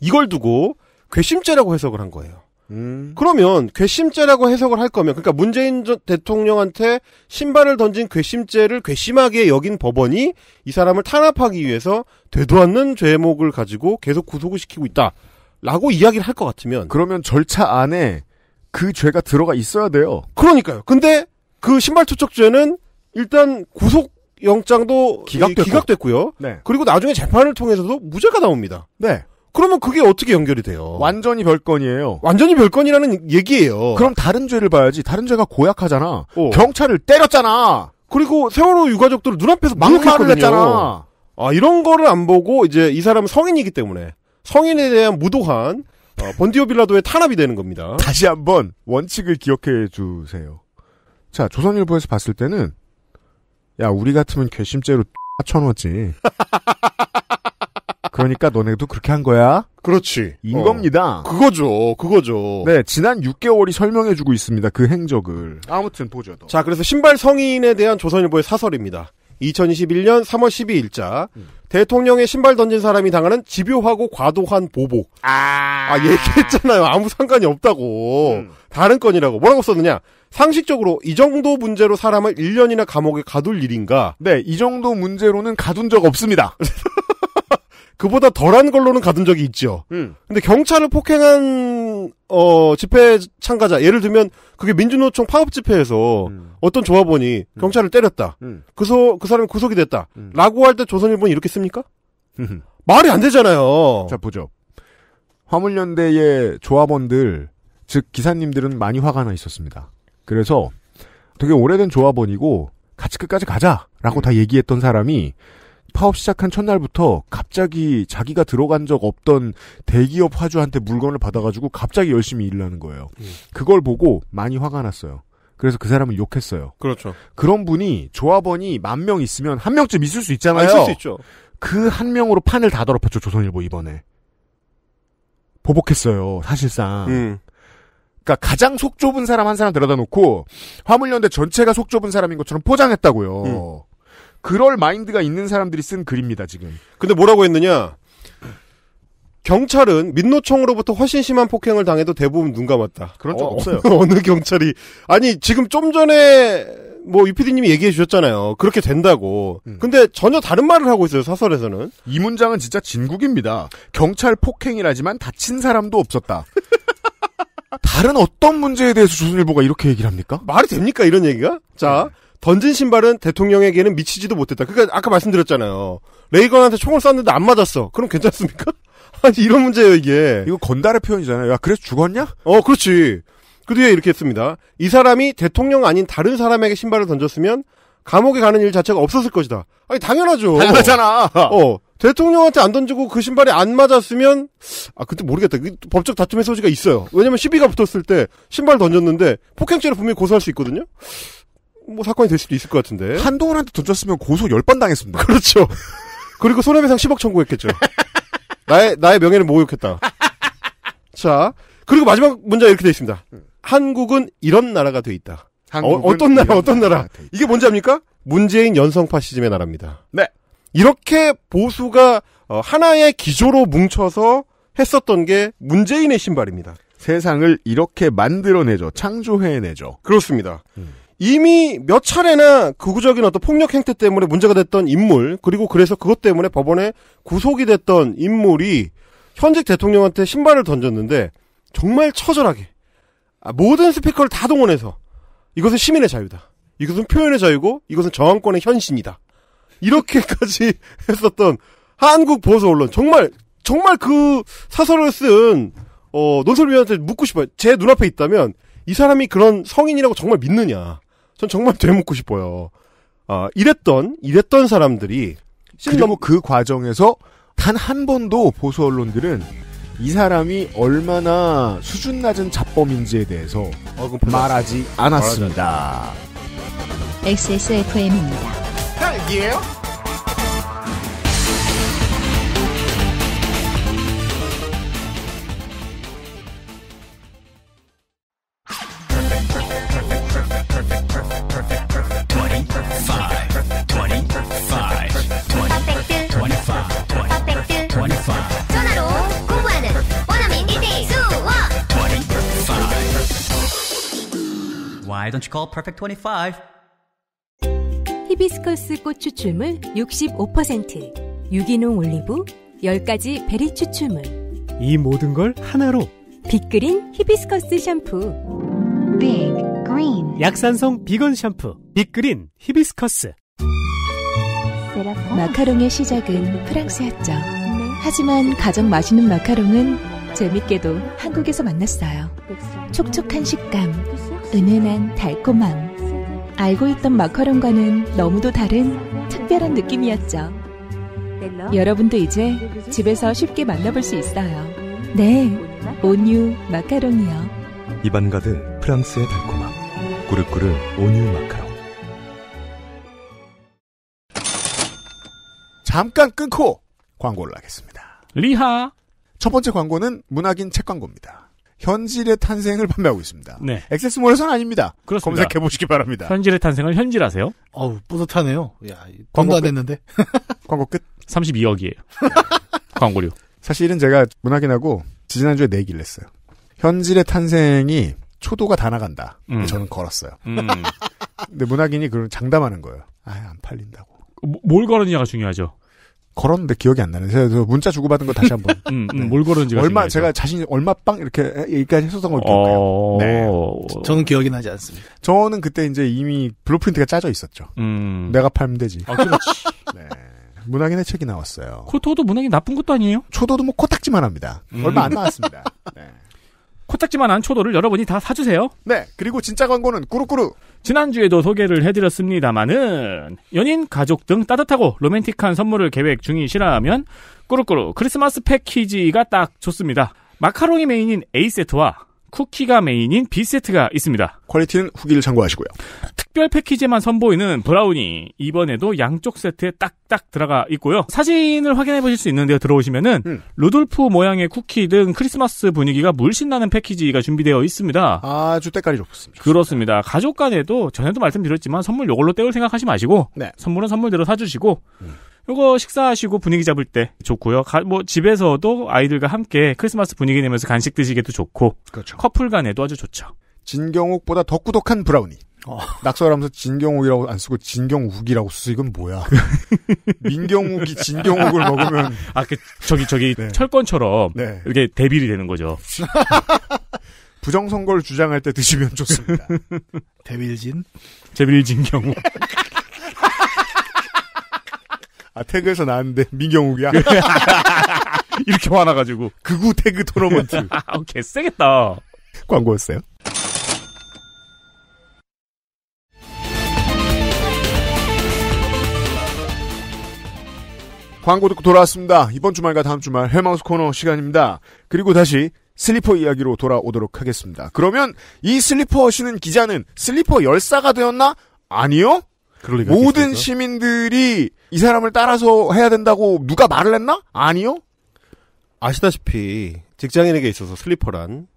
이걸 두고 괘씸죄라고 해석을 한 거예요. 음. 그러면 괘씸죄라고 해석을 할 거면 그러니까 문재인 대통령한테 신발을 던진 괘씸죄를 괘씸하게 여긴 법원이 이 사람을 탄압하기 위해서 되도 않는 죄목을 가지고 계속 구속을 시키고 있다라고 이야기를 할 것 같으면 그러면 절차 안에 그 죄가 들어가 있어야 돼요. 그러니까요. 근데 그 신발 투척죄는 일단 구속 영장도 기각됐고. 기각됐고요. 네. 그리고 나중에 재판을 통해서도 무죄가 나옵니다. 네. 그러면 그게 어떻게 연결이 돼요? 완전히 별건이에요. 완전히 별건이라는 얘기예요. 그럼 다른 죄를 봐야지. 다른 죄가 고약하잖아. 어. 경찰을 때렸잖아. 그리고 세월호 유가족들을 눈앞에서 막말을 했잖아. 아 이런 거를 안 보고 이제 이 사람은 성인이기 때문에 성인에 대한 무도한 어, 번디오 빌라도의 탄압이 되는 겁니다. 다시 한번 원칙을 기억해 주세요. 자 조선일보에서 봤을 때는 야 우리 같으면 괘씸죄로 쳐놓지. 그러니까 너네도 그렇게 한 거야? 그렇지. 인 어. 겁니다. 그거죠. 그거죠. 네, 지난 6개월이 설명해주고 있습니다. 그 행적을. 아무튼 보죠. 너. 자, 그래서 신발 성인에 대한 조선일보의 사설입니다. 2021년 3월 12일자 음. 대통령의 신발 던진 사람이 당하는 집요하고 과도한 보복. 아, 아 얘기했잖아요. 아무 상관이 없다고. 음. 다른 건이라고. 뭐라고 썼느냐? 상식적으로 이 정도 문제로 사람을 1년이나 감옥에 가둘 일인가? 네, 이 정도 문제로는 가둔 적 없습니다. 그보다 덜한 걸로는 가둔 적이 있죠. 음. 근데 경찰을 폭행한 어 집회 참가자 예를 들면 그게 민주노총 파업 집회에서 음. 어떤 조합원이 음. 경찰을 때렸다. 음. 그소 그사람 구속이 됐다.라고 음. 할때 조선일보는 이렇게 씁니까? 말이 안 되잖아요. 자 보죠. 화물연대의 조합원들 즉 기사님들은 많이 화가 나 있었습니다. 그래서 되게 오래된 조합원이고 같이 끝까지 가자라고 음. 다 얘기했던 사람이 파업 시작한 첫날부터 갑자기 자기가 들어간 적 없던 대기업 화주한테 물건을 받아가지고 갑자기 열심히 일을 하는 거예요. 음. 그걸 보고 많이 화가 났어요. 그래서 그사람은 욕했어요. 그렇죠. 그런 분이 조합원이 만 명 있으면 한 명쯤 있을 수 있잖아요. 아, 있을 수 있죠. 그 한 명으로 판을 다 더럽혔죠. 조선일보 이번에 보복했어요. 사실상. 음. 그러니까 가장 속 좁은 사람 한 사람 데려다 놓고 화물연대 전체가 속 좁은 사람인 것처럼 포장했다고요. 음. 그럴 마인드가 있는 사람들이 쓴 글입니다, 지금. 근데 뭐라고 했느냐? 경찰은 민노총으로부터 훨씬 심한 폭행을 당해도 대부분 눈 감았다. 그런 적 어, 없어요. 어느 경찰이 아니 지금 좀 전에 뭐 유피디님이 얘기해 주셨잖아요. 그렇게 된다고. 음. 근데 전혀 다른 말을 하고 있어요 사설에서는. 이 문장은 진짜 진국입니다. 경찰 폭행이라지만 다친 사람도 없었다. 다른 어떤 문제에 대해서 조선일보가 이렇게 얘기를 합니까? 말이 됩니까 이런 얘기가? 자. 음. 던진 신발은 대통령에게는 미치지도 못했다. 그러니까 아까 말씀드렸잖아요. 레이건한테 총을 쐈는데 안 맞았어. 그럼 괜찮습니까? 아니 이런 문제예요 이게. 이거 건달의 표현이잖아요. 야 그래서 죽었냐? 어 그렇지. 그 뒤에 이렇게 했습니다. 이 사람이 대통령 아닌 다른 사람에게 신발을 던졌으면 감옥에 가는 일 자체가 없었을 것이다. 아니 당연하죠. 당연하잖아. 어 대통령한테 안 던지고 그 신발이 안 맞았으면 아 그때 모르겠다. 그 법적 다툼의 소지가 있어요. 왜냐면 시비가 붙었을 때 신발 던졌는데 폭행죄로 분명히 고소할 수 있거든요. 뭐 사건이 될 수도 있을 것 같은데. 한동훈한테 던졌으면 고소 열 번 당했습니다. 그렇죠. 그리고 손해배상 10억 청구했겠죠. 나의, 나의 명예를 모욕했다. 자, 그리고 마지막 문제 이렇게 돼 있습니다. 한국은 이런 나라가 돼 있다. 어, 떤 나라, 어떤 나라. 이게 뭔지 압니까? 문재인 연성 파시즘의 나라입니다. 네. 이렇게 보수가 어, 하나의 기조로 뭉쳐서 했었던 게 문재인의 신발입니다. 세상을 이렇게 만들어내죠. 창조해내죠. 그렇습니다. 음. 이미 몇 차례나 극우적인 어떤 폭력 행태 때문에 문제가 됐던 인물 그리고 그래서 그것 때문에 법원에 구속이 됐던 인물이 현직 대통령한테 신발을 던졌는데 정말 처절하게 아, 모든 스피커를 다 동원해서 이것은 시민의 자유다. 이것은 표현의 자유고 이것은 저항권의 현신이다. 이렇게까지 했었던 한국 보수 언론 정말 정말 그 사설을 쓴 어, 논설위원한테 묻고 싶어요. 제 눈앞에 있다면 이 사람이 그런 성인이라고 정말 믿느냐? 전 정말 되묻고 싶어요. 아, 이랬던 이랬던 사람들이 그리고 그 과정에서 단 한 번도 보수 언론들은 이 사람이 얼마나 수준 낮은 자범인지에 대해서 아, 말하지 않았습니다. XSFM입니다. 딱이에요? Why don't you call Perfect 25? 히비스커스 꽃 추출물 65%, 유기농 올리브, 10가지 베리 추출물. 이 모든 걸 하나로 빅그린 히비스커스 샴푸. 빅 그린. 약산성 비건 샴푸. 빅그린 히비스커스. 마카롱의 시작은 프랑스였죠. 하지만 가장 맛있는 마카롱은 재밌게도 한국에서 만났어요. 촉촉한 식감. 은은한 달콤함. 알고 있던 마카롱과는 너무도 다른 특별한 느낌이었죠. 여러분도 이제 집에서 쉽게 만나볼 수 있어요. 네, 온유 마카롱이요. 입안 가득 프랑스의 달콤함. 꾸르꾸르 온유 마카롱. 잠깐 끊고 광고를 하겠습니다. 리하. 첫 번째 광고는 문학인 책 광고입니다. 현질의 탄생을 판매하고 있습니다. 네. 액세스몰에서는 아닙니다. 그렇습니다. 검색해 보시기 바랍니다. 현질의 탄생을 현질하세요. 어우 뿌듯하네요. 야 광고 안 했는데 광고 끝. 32억이에요. 광고료. 사실은 제가 문학인하고 지난주에 내기를 네 했어요. 현질의 탄생이 초도가 다 나간다. 음. 저는 걸었어요. 음. 근데 문학인이 그런 장담하는 거예요. 아안 팔린다고. 뭐, 뭘 걸었냐가 중요하죠. 걸었는데 기억이 안 나네. 그래서 문자 주고받은 거 다시 한번. 음, 음, 네. 뭘 걸었는지 얼마 제가 자신이 얼마 빵 이렇게 여기까지 했었던 걸 기억해요. 어... 네. 저는 기억이 나지 않습니다. 저는 그때 이제 이미 블루프린트가 짜져 있었죠. 음... 내가 팔면 되지. 아, 그렇지. 네. 문학인의 책이 나왔어요. 그렇다고 문학이 나쁜 것도 아니에요? 초도도 뭐 코딱지만 합니다. 음. 얼마 안 나왔습니다. 네. 코딱지만한 초도를 여러분이 다 사주세요. 네, 그리고 진짜 광고는 꾸루꾸루. 지난주에도 소개를 해드렸습니다마는 연인, 가족 등 따뜻하고 로맨틱한 선물을 계획 중이시라면 꾸루꾸루 크리스마스 패키지가 딱 좋습니다. 마카롱이 메인인 A세트와 쿠키가 메인인 비세트가 있습니다. 퀄리티는 후기를 참고하시고요. 특별 패키지만 선보이는 브라우니 이번에도 양쪽 세트에 딱딱 들어가 있고요. 사진을 확인해 보실 수 있는데요. 들어오시면은 음. 루돌프 모양의 쿠키 등 크리스마스 분위기가 물씬 나는 패키지가 준비되어 있습니다. 아주 때깔이 좋습니다. 그렇습니다. 가족 간에도 전에도 말씀드렸지만 선물 요걸로 때울 생각하지 마시고 네. 선물은 선물대로 사주시고 음. 요거 식사하시고 분위기 잡을 때 좋고요. 가, 뭐 집에서도 아이들과 함께 크리스마스 분위기 내면서 간식 드시기도 좋고 그렇죠. 커플 간에도 아주 좋죠. 진경옥보다 더 꾸덕한 브라우니. 어. 낙서하면서 진경옥이라고안 쓰고 진경욱이라고 쓰 이건 뭐야? 민경욱이 진경옥을 먹으면 아그 저기 저기 네. 철권처럼 네. 이게 대비이 되는 거죠. 부정 선거를 주장할 때 드시면 좋습니다. 데빌진데빌진 경우. 아, 태그에서 나왔는데, 민경욱이야? 이렇게 화나가지고. 그우 태그 토너먼트. 오케이, 아, 세겠다. 광고였어요. 광고 듣고 돌아왔습니다. 이번 주말과 다음 주말 헬마우스 코너 시간입니다. 그리고 다시 슬리퍼 이야기로 돌아오도록 하겠습니다. 그러면 이 슬리퍼 신은 기자는 슬리퍼 열사가 되었나? 아니요? 모든 시민들이 이 사람을 따라서 해야 된다고 누가 말을 했나? 아니요. 아시다시피 직장인에게 있어서 슬리퍼란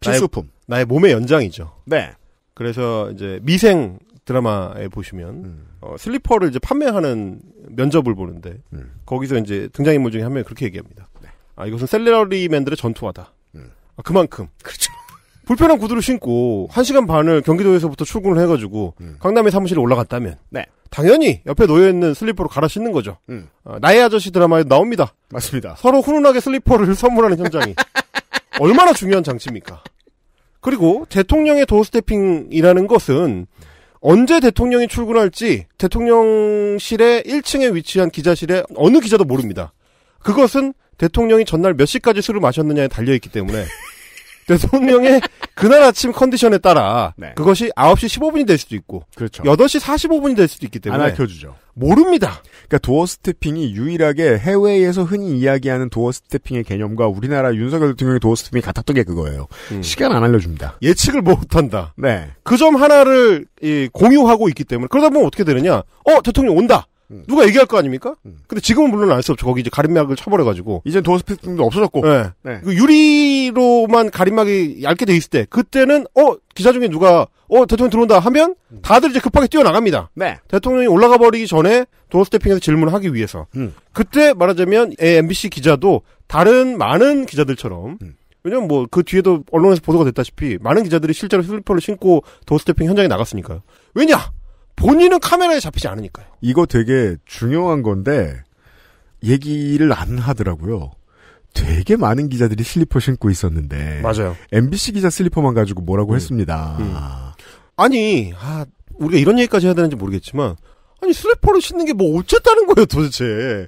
필수품. 나의, 나의 몸의 연장이죠. 네. 그래서 이제 미생 드라마에 보시면 음. 어, 슬리퍼를 이제 판매하는 면접을 보는데 음. 거기서 이제 등장인물 중에 한 명이 그렇게 얘기합니다. 네. 아 이것은 셀러리맨들의 전투화다. 음. 아, 그만큼 그렇죠. 불편한 구두를 신고 1시간 반을 경기도에서부터 출근을 해가지고 음. 강남의 사무실에 올라갔다면 네. 당연히 옆에 놓여있는 슬리퍼로 갈아 신는 거죠. 음. 어, 나의 아저씨 드라마에 나옵니다. 맞습니다. 서로 훈훈하게 슬리퍼를 선물하는 현장이 얼마나 중요한 장치입니까? 그리고 대통령의 도어스태핑이라는 것은 언제 대통령이 출근할지 대통령실의 1층에 위치한 기자실에 어느 기자도 모릅니다. 그것은 대통령이 전날 몇 시까지 술을 마셨느냐에 달려있기 때문에 대통령의 그날 아침 컨디션에 따라 네. 그것이 9시 15분이 될 수도 있고 그렇죠. 8시 45분이 될 수도 있기 때문에 안알주죠 모릅니다. 그러니까 도어 스태핑이 유일하게 해외에서 흔히 이야기하는 도어 스태핑의 개념과 우리나라 윤석열 대통령의 도어 스태핑이 같았던 게 그거예요. 음. 시간 안 알려줍니다. 예측을 못한다. 네. 그 점 하나를 공유하고 있기 때문에 그러다 보면 어떻게 되느냐? 어 대통령 온다. 누가 얘기할 거 아닙니까? 음. 근데 지금은 물론 알 수 없죠. 거기 이제 가림막을 쳐버려가지고. 이제 도어 스펙트도 없어졌고. 네. 네. 그 유리로만 가림막이 얇게 돼 있을 때, 그때는, 어, 기사 중에 누가, 어, 대통령 들어온다 하면, 음. 다들 이제 급하게 뛰어나갑니다. 네. 대통령이 올라가 버리기 전에 도어 스태핑에서 질문을 하기 위해서. 음. 그때 말하자면, MBC 기자도 다른 많은 기자들처럼, 음. 왜냐면 뭐그 뒤에도 언론에서 보도가 됐다시피 많은 기자들이 실제로 슬리퍼를 신고 도어스태핑 현장에 나갔으니까요. 왜냐? 본인은 카메라에 잡히지 않으니까요. 이거 되게 중요한 건데 얘기를 안 하더라고요. 되게 많은 기자들이 슬리퍼 신고 있었는데 맞아요. MBC 기자 슬리퍼만 가지고 뭐라고 음. 했습니다. 음. 아니 아, 우리가 이런 얘기까지 해야 되는지 모르겠지만 아니 슬리퍼를 신는 게 뭐 어쨌다는 거예요 도대체.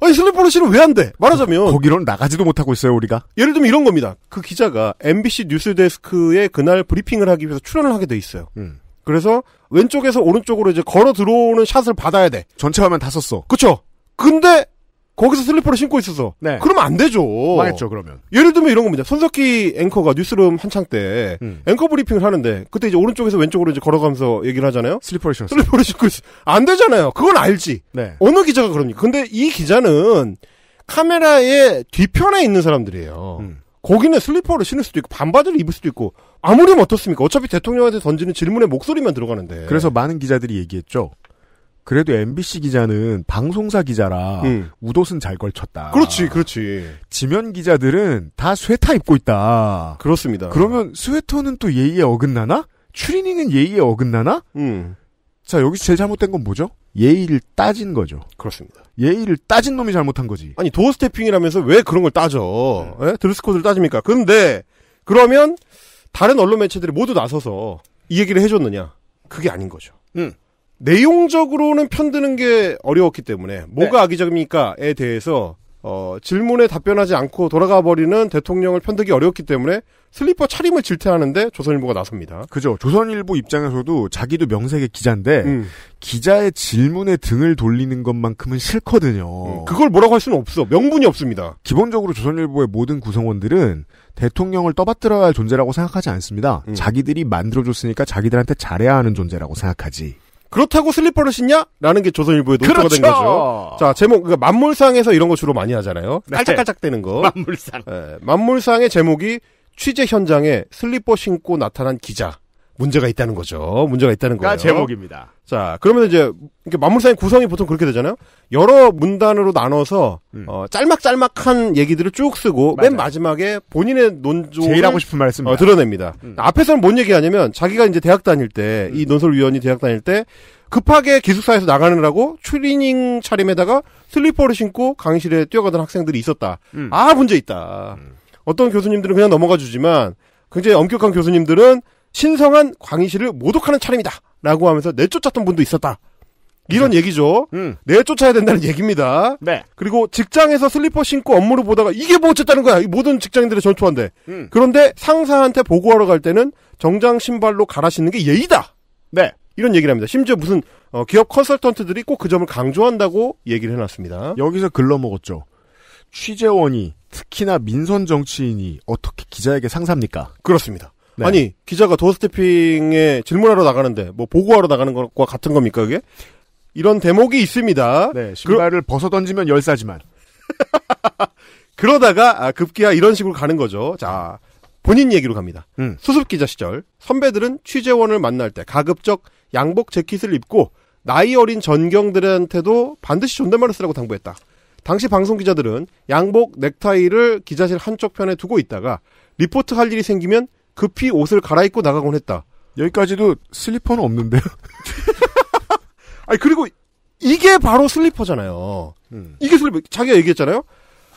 아니 슬리퍼를 신으면 왜 안 돼? 말하자면 거기론 나가지도 못하고 있어요 우리가. 예를 들면 이런 겁니다. 그 기자가 MBC 뉴스데스크에 그날 브리핑을 하기 위해서 출연을 하게 돼 있어요. 음. 그래서 왼쪽에서 오른쪽으로 이제 걸어 들어오는 샷을 받아야 돼. 전체 화면 다 썼어. 그쵸? 근데 거기서 슬리퍼를 신고 있었어. 네. 그러면 안 되죠. 망했죠, 그러면. 예를 들면 이런 겁니다. 손석희 앵커가 뉴스룸 한창 때 음. 앵커 브리핑을 하는데 그때 이제 오른쪽에서 왼쪽으로 이제 걸어가면서 얘기를 하잖아요. 슬리퍼를 신고 슬리퍼를 신고 있어. 안 되잖아요. 그건 알지. 네. 어느 기자가 그럽니까? 근데 이 기자는 카메라의 뒤편에 있는 사람들이에요. 음. 거기는 슬리퍼를 신을 수도 있고 반바지를 입을 수도 있고 아무리 뭐 어떻습니까? 어차피 대통령한테 던지는 질문에 목소리만 들어가는데. 그래서 많은 기자들이 얘기했죠. 그래도 MBC 기자는 방송사 기자라 음. 우도슨잘 걸쳤다. 그렇지, 그렇지. 지면 기자들은 다 스웨터 입고 있다. 그렇습니다. 그러면 스웨터는 또 예의에 어긋나나? 추리닝은 예의에 어긋나나? 음. 자, 여기서 제일 잘못된 건 뭐죠? 예의를 따진 거죠. 그렇습니다. 예의를 따진 놈이 잘못한 거지. 아니, 도어 스태핑이라면서 왜 그런 걸 따져? 네. 예? 드레스 코드를 따집니까? 근데, 그러면, 다른 언론 매체들이 모두 나서서 이 얘기를 해줬느냐? 그게 아닌 거죠. 음. 내용적으로는 편드는 게 어려웠기 때문에, 뭐가 네. 악의적입니까에 대해서 어, 질문에 답변하지 않고 돌아가 버리는 대통령을 편들기 어렵기 때문에 슬리퍼 차림을 질타하는데 조선일보가 나섭니다. 그죠. 조선일보 입장에서도 자기도 명색의 기자인데 음. 기자의 질문에 등을 돌리는 것만큼은 싫거든요. 음, 그걸 뭐라고 할 수는 없어. 명분이 없습니다. 기본적으로 조선일보의 모든 구성원들은 대통령을 떠받들어야 할 존재라고 생각하지 않습니다. 음. 자기들이 만들어줬으니까 자기들한테 잘해야 하는 존재라고 생각하지. 그렇다고 슬리퍼를 신냐? 라는 게 조선일보에 노출가 그렇죠. 된 거죠. 자, 제목, 그러니까 만물상에서 이런 거 주로 많이 하잖아요. 네. 깔짝깔짝 되는 거. 만물상. 예, 만물상의 제목이 취재 현장에 슬리퍼 신고 나타난 기자. 문제가 있다는 거죠. 문제가 있다는 거예요. 제목입니다. 자, 그러면 이제 만물상의 구성이 보통 그렇게 되잖아요. 여러 문단으로 나눠서 음. 어, 짤막짤막한 얘기들을 쭉 쓰고 맞아요. 맨 마지막에 본인의 논조 제일 하고 싶은 말씀 어, 드러냅니다. 음. 앞에서는 뭔 얘기하냐면 자기가 이제 대학 다닐 때이 음. 논설위원이 대학 다닐 때 급하게 기숙사에서 나가느라고 트리닝 차림에다가 슬리퍼를 신고 강의실에 뛰어가던 학생들이 있었다. 음. 아 문제 있다. 음. 어떤 교수님들은 그냥 넘어가 주지만 굉장히 엄격한 교수님들은 신성한 광희씨를 모독하는 차림이다. 라고 하면서 내쫓았던 분도 있었다. 이런 네. 얘기죠. 음. 내쫓아야 된다는 얘기입니다. 네. 그리고 직장에서 슬리퍼 신고 업무를 보다가 이게 뭐 어쨌다는 거야. 모든 직장인들의 전투한데. 음. 그런데 상사한테 보고하러 갈 때는 정장 신발로 갈아 신는 게 예의다. 네. 이런 얘기를 합니다. 심지어 무슨 어, 기업 컨설턴트들이 꼭 그 점을 강조한다고 얘기를 해놨습니다. 여기서 글러먹었죠. 취재원이 특히나 민선 정치인이 어떻게 기자에게 상사입니까? 그렇습니다. 네. 아니 기자가 도어 스태핑에 질문하러 나가는데 뭐 보고하러 나가는 것과 같은 겁니까 그게? 이런 대목이 있습니다. 네, 신발을 그러... 벗어 던지면 열사지만 그러다가 아, 급기야 이런 식으로 가는 거죠. 자 본인 얘기로 갑니다. 음. 수습 기자 시절 선배들은 취재원을 만날 때 가급적 양복 재킷을 입고 나이 어린 전경들한테도 반드시 존댓말을 쓰라고 당부했다. 당시 방송 기자들은 양복 넥타이를 기자실 한쪽 편에 두고 있다가 리포트 할 일이 생기면 급히 옷을 갈아입고 나가곤 했다. 여기까지도 슬리퍼는 없는데요? 아니, 그리고 이게 바로 슬리퍼잖아요. 음. 이게 슬리퍼. 자기가 얘기했잖아요?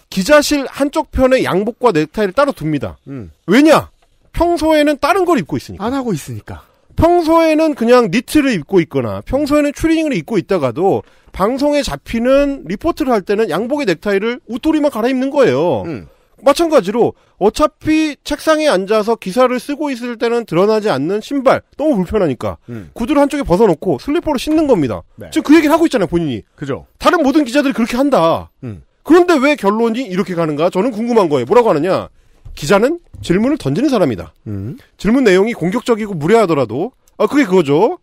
기자실 한쪽 편에 양복과 넥타이를 따로 둡니다. 음. 왜냐? 평소에는 다른 걸 입고 있으니까. 안 하고 있으니까. 평소에는 그냥 니트를 입고 있거나 평소에는 추리닝을 입고 있다가도 방송에 잡히는 리포트를 할 때는 양복의 넥타이를 웃돌이만 갈아입는 거예요. 음. 마찬가지로 어차피 책상에 앉아서 기사를 쓰고 있을 때는 드러나지 않는 신발 너무 불편하니까 음. 구두를 한쪽에 벗어놓고 슬리퍼로 신는 겁니다. 네. 지금 그 얘기를 하고 있잖아요 본인이. 그죠. 다른 모든 기자들이 그렇게 한다. 음. 그런데 왜 결론이 이렇게 가는가? 저는 궁금한 거예요. 뭐라고 하느냐? 기자는 질문을 던지는 사람이다. 음. 질문 내용이 공격적이고 무례하더라도 아 그게 그거죠.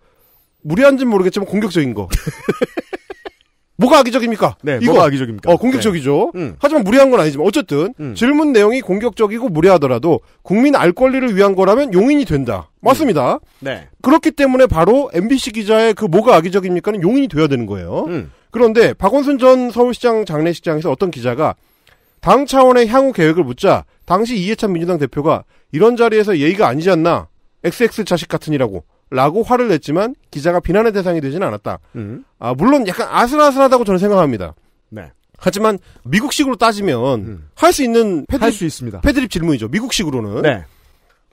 무례한지는 모르겠지만 공격적인 거. 뭐가 악의적입니까? 네, 이거. 뭐가 악의적입니까? 어, 공격적이죠. 네. 음. 하지만 무리한 건 아니지만 어쨌든 음. 질문 내용이 공격적이고 무리하더라도 국민 알 권리를 위한 거라면 용인이 된다. 맞습니다. 음. 네. 그렇기 때문에 바로 MBC 기자의 그 뭐가 악의적입니까는 용인이 돼야 되는 거예요. 음. 그런데 박원순 전 서울시장 장례식장에서 어떤 기자가 당 차원의 향후 계획을 묻자 당시 이해찬 민주당 대표가 이런 자리에서 예의가 아니지 않나 XX 자식 같은이라고 라고 화를 냈지만 기자가 비난의 대상이 되진 않았다. 음. 아, 물론 약간 아슬아슬하다고 저는 생각합니다. 네. 하지만 미국식으로 따지면 음. 할수 있는 패드립, 수 있습니다. 패드립 질문이죠. 미국식으로는. 네.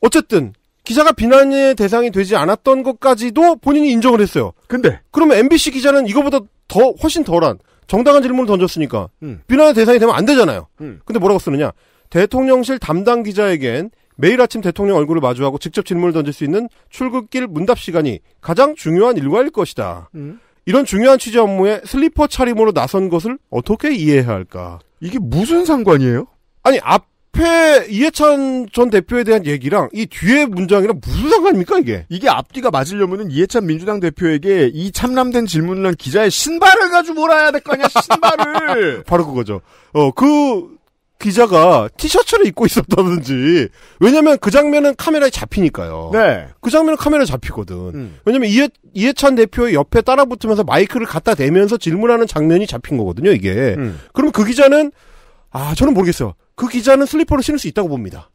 어쨌든 기자가 비난의 대상이 되지 않았던 것까지도 본인이 인정을 했어요. 근데 그러면 MBC 기자는 이거보다 더 훨씬 덜한 정당한 질문을 던졌으니까 음. 비난의 대상이 되면 안 되잖아요. 음. 근데 뭐라고 쓰느냐? 대통령실 담당 기자에겐 매일 아침 대통령 얼굴을 마주하고 직접 질문을 던질 수 있는 출근길 문답 시간이 가장 중요한 일과일 것이다. 음. 이런 중요한 취재 업무에 슬리퍼 차림으로 나선 것을 어떻게 이해해야 할까? 이게 무슨 상관이에요? 아니 앞에 이해찬 전 대표에 대한 얘기랑 이 뒤에 문장이랑 무슨 상관입니까 이게? 이게 앞뒤가 맞으려면은 이해찬 민주당 대표에게 이참남된 질문을 한 기자의 신발을 가지고 몰아야 될 거 아니야 신발을. 바로 그거죠. 어그 기자가 티셔츠를 입고 있었다든지 왜냐면 그 장면은 카메라에 잡히니까요. 네. 그 장면은 카메라에 잡히거든. 음. 왜냐면 이해 이해찬 대표의 옆에 따라 붙으면서 마이크를 갖다 대면서 질문하는 장면이 잡힌 거거든요. 이게. 음. 그럼 그 기자는 아 저는 모르겠어요. 그 기자는 슬리퍼를 신을 수 있다고 봅니다.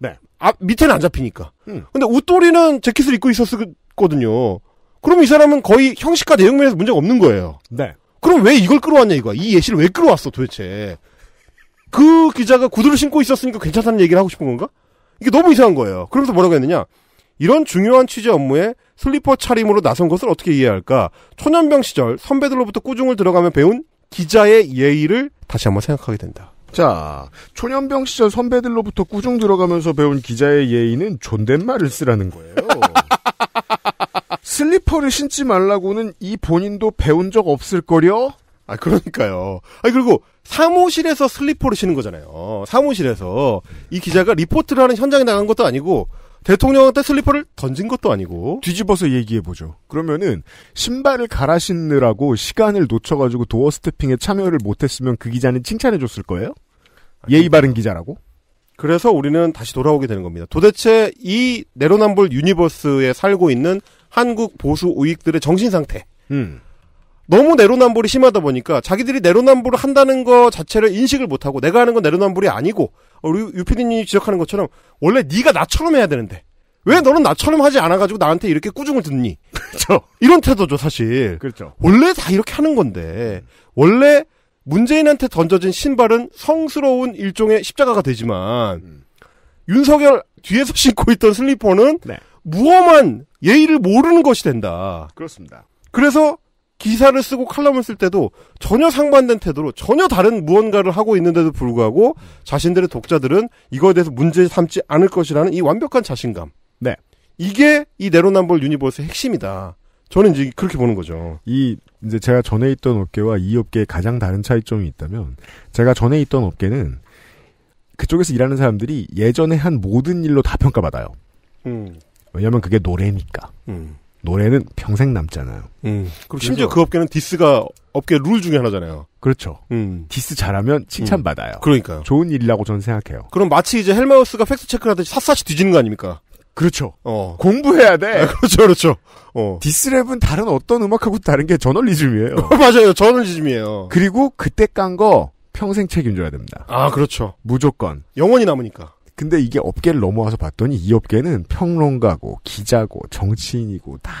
네. 아 밑에는 안 잡히니까. 음. 근데 웃돌이는 재킷을 입고 있었거든요. 그럼 이 사람은 거의 형식과 내용면에서 문제가 없는 거예요. 네. 그럼 왜 이걸 끌어왔냐 이거야. 이 예시를 왜 끌어왔어 도대체. 그 기자가 구두를 신고 있었으니까 괜찮다는 얘기를 하고 싶은 건가? 이게 너무 이상한 거예요. 그러면서 뭐라고 했느냐? 이런 중요한 취재 업무에 슬리퍼 차림으로 나선 것을 어떻게 이해 할까? 초년병 시절 선배들로부터 꾸중을 들어가며 배운 기자의 예의를 다시 한번 생각하게 된다. 자, 초년병 시절 선배들로부터 꾸중 들어가면서 배운 기자의 예의는 존댓말을 쓰라는 거예요. 슬리퍼를 신지 말라고는 이 본인도 배운 적 없을 거려? 아, 그러니까요. 아 그리고 사무실에서 슬리퍼를 신은 거잖아요. 사무실에서 이 기자가 리포트를 하는 현장에 나간 것도 아니고 대통령한테 슬리퍼를 던진 것도 아니고 뒤집어서 얘기해 보죠. 그러면은 신발을 갈아 신느라고 시간을 놓쳐 가지고 도어 스태핑에 참여를 못 했으면 그 기자는 칭찬해 줬을 거예요? 아, 예의 바른 기자라고? 그래서 우리는 다시 돌아오게 되는 겁니다. 도대체 이 내로남불 유니버스에 살고 있는 한국 보수 우익들의 정신 상태. 음. 너무 내로남불이 심하다 보니까 자기들이 내로남불을 한다는 거 자체를 인식을 못하고 내가 하는 건 내로남불이 아니고 우리 어, 유피디님이 지적하는 것처럼 원래 네가 나처럼 해야 되는데 왜 너는 나처럼 하지 않아가지고 나한테 이렇게 꾸중을 듣니? 그렇죠. 이런 태도죠 사실. 그렇죠. 원래 다 이렇게 하는 건데 원래 문재인한테 던져진 신발은 성스러운 일종의 십자가가 되지만 음. 윤석열 뒤에서 신고 있던 슬리퍼는 네. 무엄한 예의를 모르는 것이 된다. 그렇습니다. 그래서 기사를 쓰고 칼럼을 쓸 때도 전혀 상반된 태도로 전혀 다른 무언가를 하고 있는데도 불구하고 자신들의 독자들은 이거에 대해서 문제 삼지 않을 것이라는 이 완벽한 자신감. 네. 이게 이 내로남불 유니버스의 핵심이다. 저는 이제 그렇게 보는 거죠. 이 이제 제가 전에 있던 업계와 이 업계의 가장 다른 차이점이 있다면 제가 전에 있던 업계는 그쪽에서 일하는 사람들이 예전에 한 모든 일로 다 평가받아요. 음. 왜냐면 그게 노래니까. 음. 노래는 평생 남잖아요. 음. 그리고 심지어 그그 업계는 디스가 업계 룰 중에 하나잖아요. 그렇죠. 음. 디스 잘하면 칭찬받아요. 음. 그러니까요. 좋은 일이라고 저는 생각해요. 그럼 마치 이제 헬마우스가 팩스 체크를 하듯이 샅샅이 뒤지는 거 아닙니까? 그렇죠. 어. 공부해야 돼. 아, 그렇죠, 그렇죠. 어. 디스랩은 다른 어떤 음악하고 다른 게 저널리즘이에요. 맞아요, 저널리즘이에요. 그리고 그때 깐 거 평생 책임져야 됩니다. 아, 그렇죠. 무조건. 영원히 남으니까. 근데 이게 업계를 넘어와서 봤더니 이 업계는 평론가고 기자고 정치인이고 다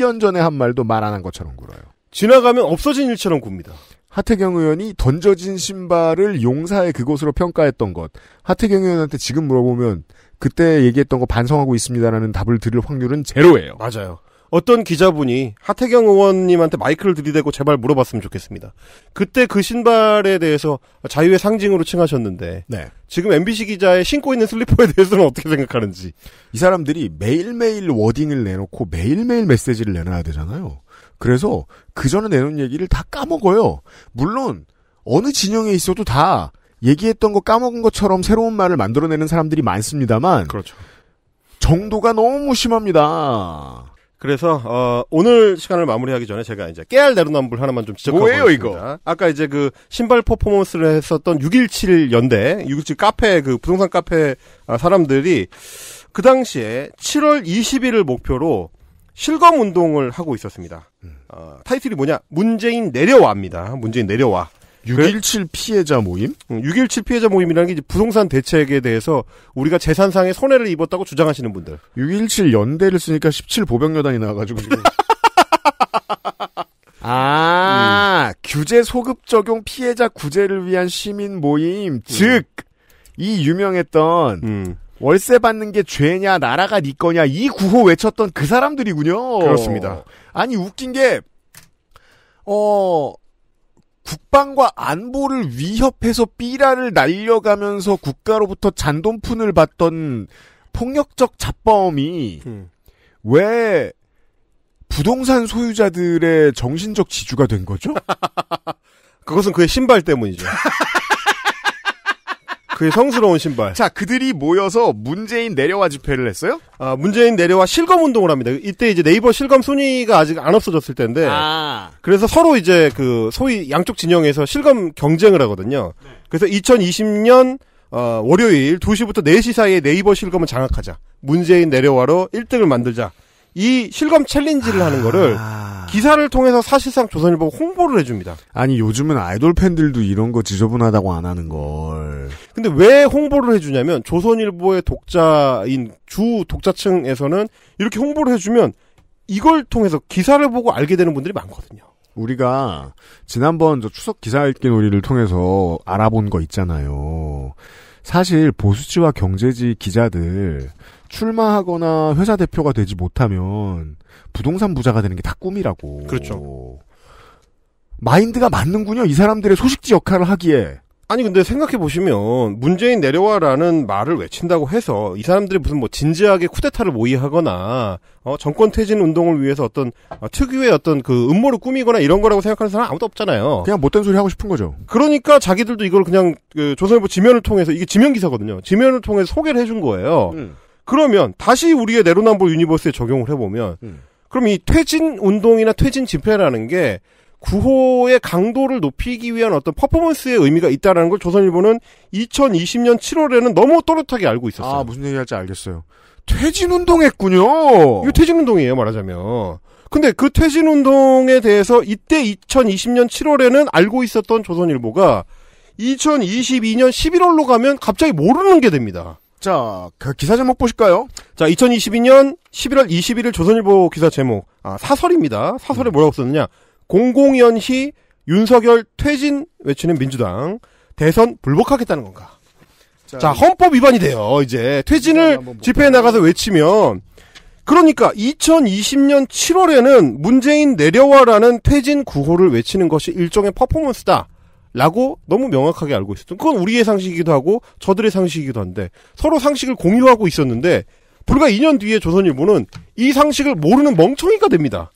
1년 전에 한 말도 말 안 한 것처럼 굴어요. 지나가면 없어진 일처럼 굽니다. 하태경 의원이 던져진 신발을 용사의 그곳으로 평가했던 것. 하태경 의원한테 지금 물어보면 그때 얘기했던 거 반성하고 있습니다라는 답을 드릴 확률은 제로예요. 맞아요. 어떤 기자분이 하태경 의원님한테 마이크를 들이대고 제발 물어봤으면 좋겠습니다. 그때 그 신발에 대해서 자유의 상징으로 칭하셨는데 네. 지금 MBC 기자의 신고 있는 슬리퍼에 대해서는 어떻게 생각하는지. 이 사람들이 매일매일 워딩을 내놓고 매일매일 메시지를 내놔야 되잖아요. 그래서 그전에 내놓은 얘기를 다 까먹어요. 물론 어느 진영에 있어도 다 얘기했던 거 까먹은 것처럼 새로운 말을 만들어내는 사람들이 많습니다만 그렇죠. 정도가 너무 심합니다. 그래서 어, 오늘 시간을 마무리하기 전에 제가 이제 깨알 내로남불 하나만 좀 지적하고 뭐예요 이거? 아까 이제 그 신발 퍼포먼스를 했었던 617 연대 617 카페 그 부동산 카페 아, 사람들이 그 당시에 7월 20일을 목표로 실검 운동을 하고 있었습니다. 음. 어, 타이틀이 뭐냐? 문재인 내려와입니다. 문재인 내려와. 6.17 피해자 모임? 6.17 음, 피해자 모임이라는 게 이제 부동산 대책에 대해서 우리가 재산상의 손해를 입었다고 주장하시는 분들. 6.17 연대를 쓰니까 17 보병여단이 나와가지고 지금. 아, 음. 규제 소급 적용 피해자 구제를 위한 시민 모임. 음. 즉, 이 유명했던, 음. 월세 받는 게 죄냐, 나라가 니네 거냐, 이 구호 외쳤던 그 사람들이군요. 그렇습니다. 아니, 웃긴 게, 어, 국방과 안보를 위협해서 삐라를 날려가면서 국가로부터 잔돈푼을 받던 폭력적 잡범이 음. 왜 부동산 소유자들의 정신적 지주가 된 거죠? 그것은 그의 신발 때문이죠. 그 성스러운 신발. 자, 그들이 모여서 문재인 내려와 집회를 했어요? 아, 문재인 내려와 실검 운동을 합니다. 이때 이제 네이버 실검 순위가 아직 안 없어졌을 텐데 아. 그래서 서로 이제 그 소위 양쪽 진영에서 실검 경쟁을 하거든요. 네. 그래서 2020년 어, 월요일 2시부터 4시 사이에 네이버 실검을 장악하자. 문재인 내려와로 1등을 만들자. 이 실검 챌린지를 하는 거를 아. 기사를 통해서 사실상 조선일보 홍보를 해줍니다. 아니 요즘은 아이돌 팬들도 이런 거 지저분하다고 안 하는 걸. 근데 왜 홍보를 해주냐면 조선일보의 독자인 주 독자층에서는 이렇게 홍보를 해주면 이걸 통해서 기사를 보고 알게 되는 분들이 많거든요. 우리가 지난번 저 추석 기사 읽기 놀이를 통해서 알아본 거 있잖아요. 사실 보수지와 경제지 기자들 출마하거나 회사 대표가 되지 못하면 부동산 부자가 되는 게 다 꿈이라고. 그렇죠. 마인드가 맞는군요. 이 사람들의 소식지 역할을 하기에. 아니 근데 생각해 보시면 문재인 내려와라는 말을 외친다고 해서 이 사람들이 무슨 뭐 진지하게 쿠데타를 모의하거나 어, 정권 퇴진 운동을 위해서 어떤 어, 특유의 어떤 그 음모를 꾸미거나 이런 거라고 생각하는 사람 아무도 없잖아요. 그냥 못된 소리 하고 싶은 거죠. 그러니까 자기들도 이걸 그냥 그 조선일보 지면을 통해서 이게 지면 기사거든요. 지면을 통해서 소개를 해준 거예요. 음. 그러면 다시 우리의 내로남불 유니버스에 적용을 해보면 음. 그럼 이 퇴진 운동이나 퇴진 집회라는 게 구호의 강도를 높이기 위한 어떤 퍼포먼스의 의미가 있다라는 걸 조선일보는 2020년 7월에는 너무 또렷하게 알고 있었어요. 아 무슨 얘기할지 알겠어요. 퇴진 운동했군요. 이거 퇴진 운동이에요 말하자면. 근데 그 퇴진 운동에 대해서 이때 2020년 7월에는 알고 있었던 조선일보가 2022년 11월로 가면 갑자기 모르는 게 됩니다. 자, 그 기사 제목 보실까요? 자, 2022년 11월 21일 조선일보 기사 제목. 아, 사설입니다. 사설에 음. 뭐라고 썼느냐. 공공연시 윤석열 퇴진 외치는 민주당. 대선 불복하겠다는 건가? 자, 자 헌법 위반이 돼요. 이제 퇴진을 집회에 나가서 외치면 그러니까 2020년 7월에는 문재인 내려와라는 퇴진 구호를 외치는 것이 일종의 퍼포먼스다. 라고 너무 명확하게 알고 있었던 그건 우리의 상식이기도 하고 저들의 상식이기도 한데 서로 상식을 공유하고 있었는데 불과 2년 뒤에 조선일보는 이 상식을 모르는 멍청이가 됩니다.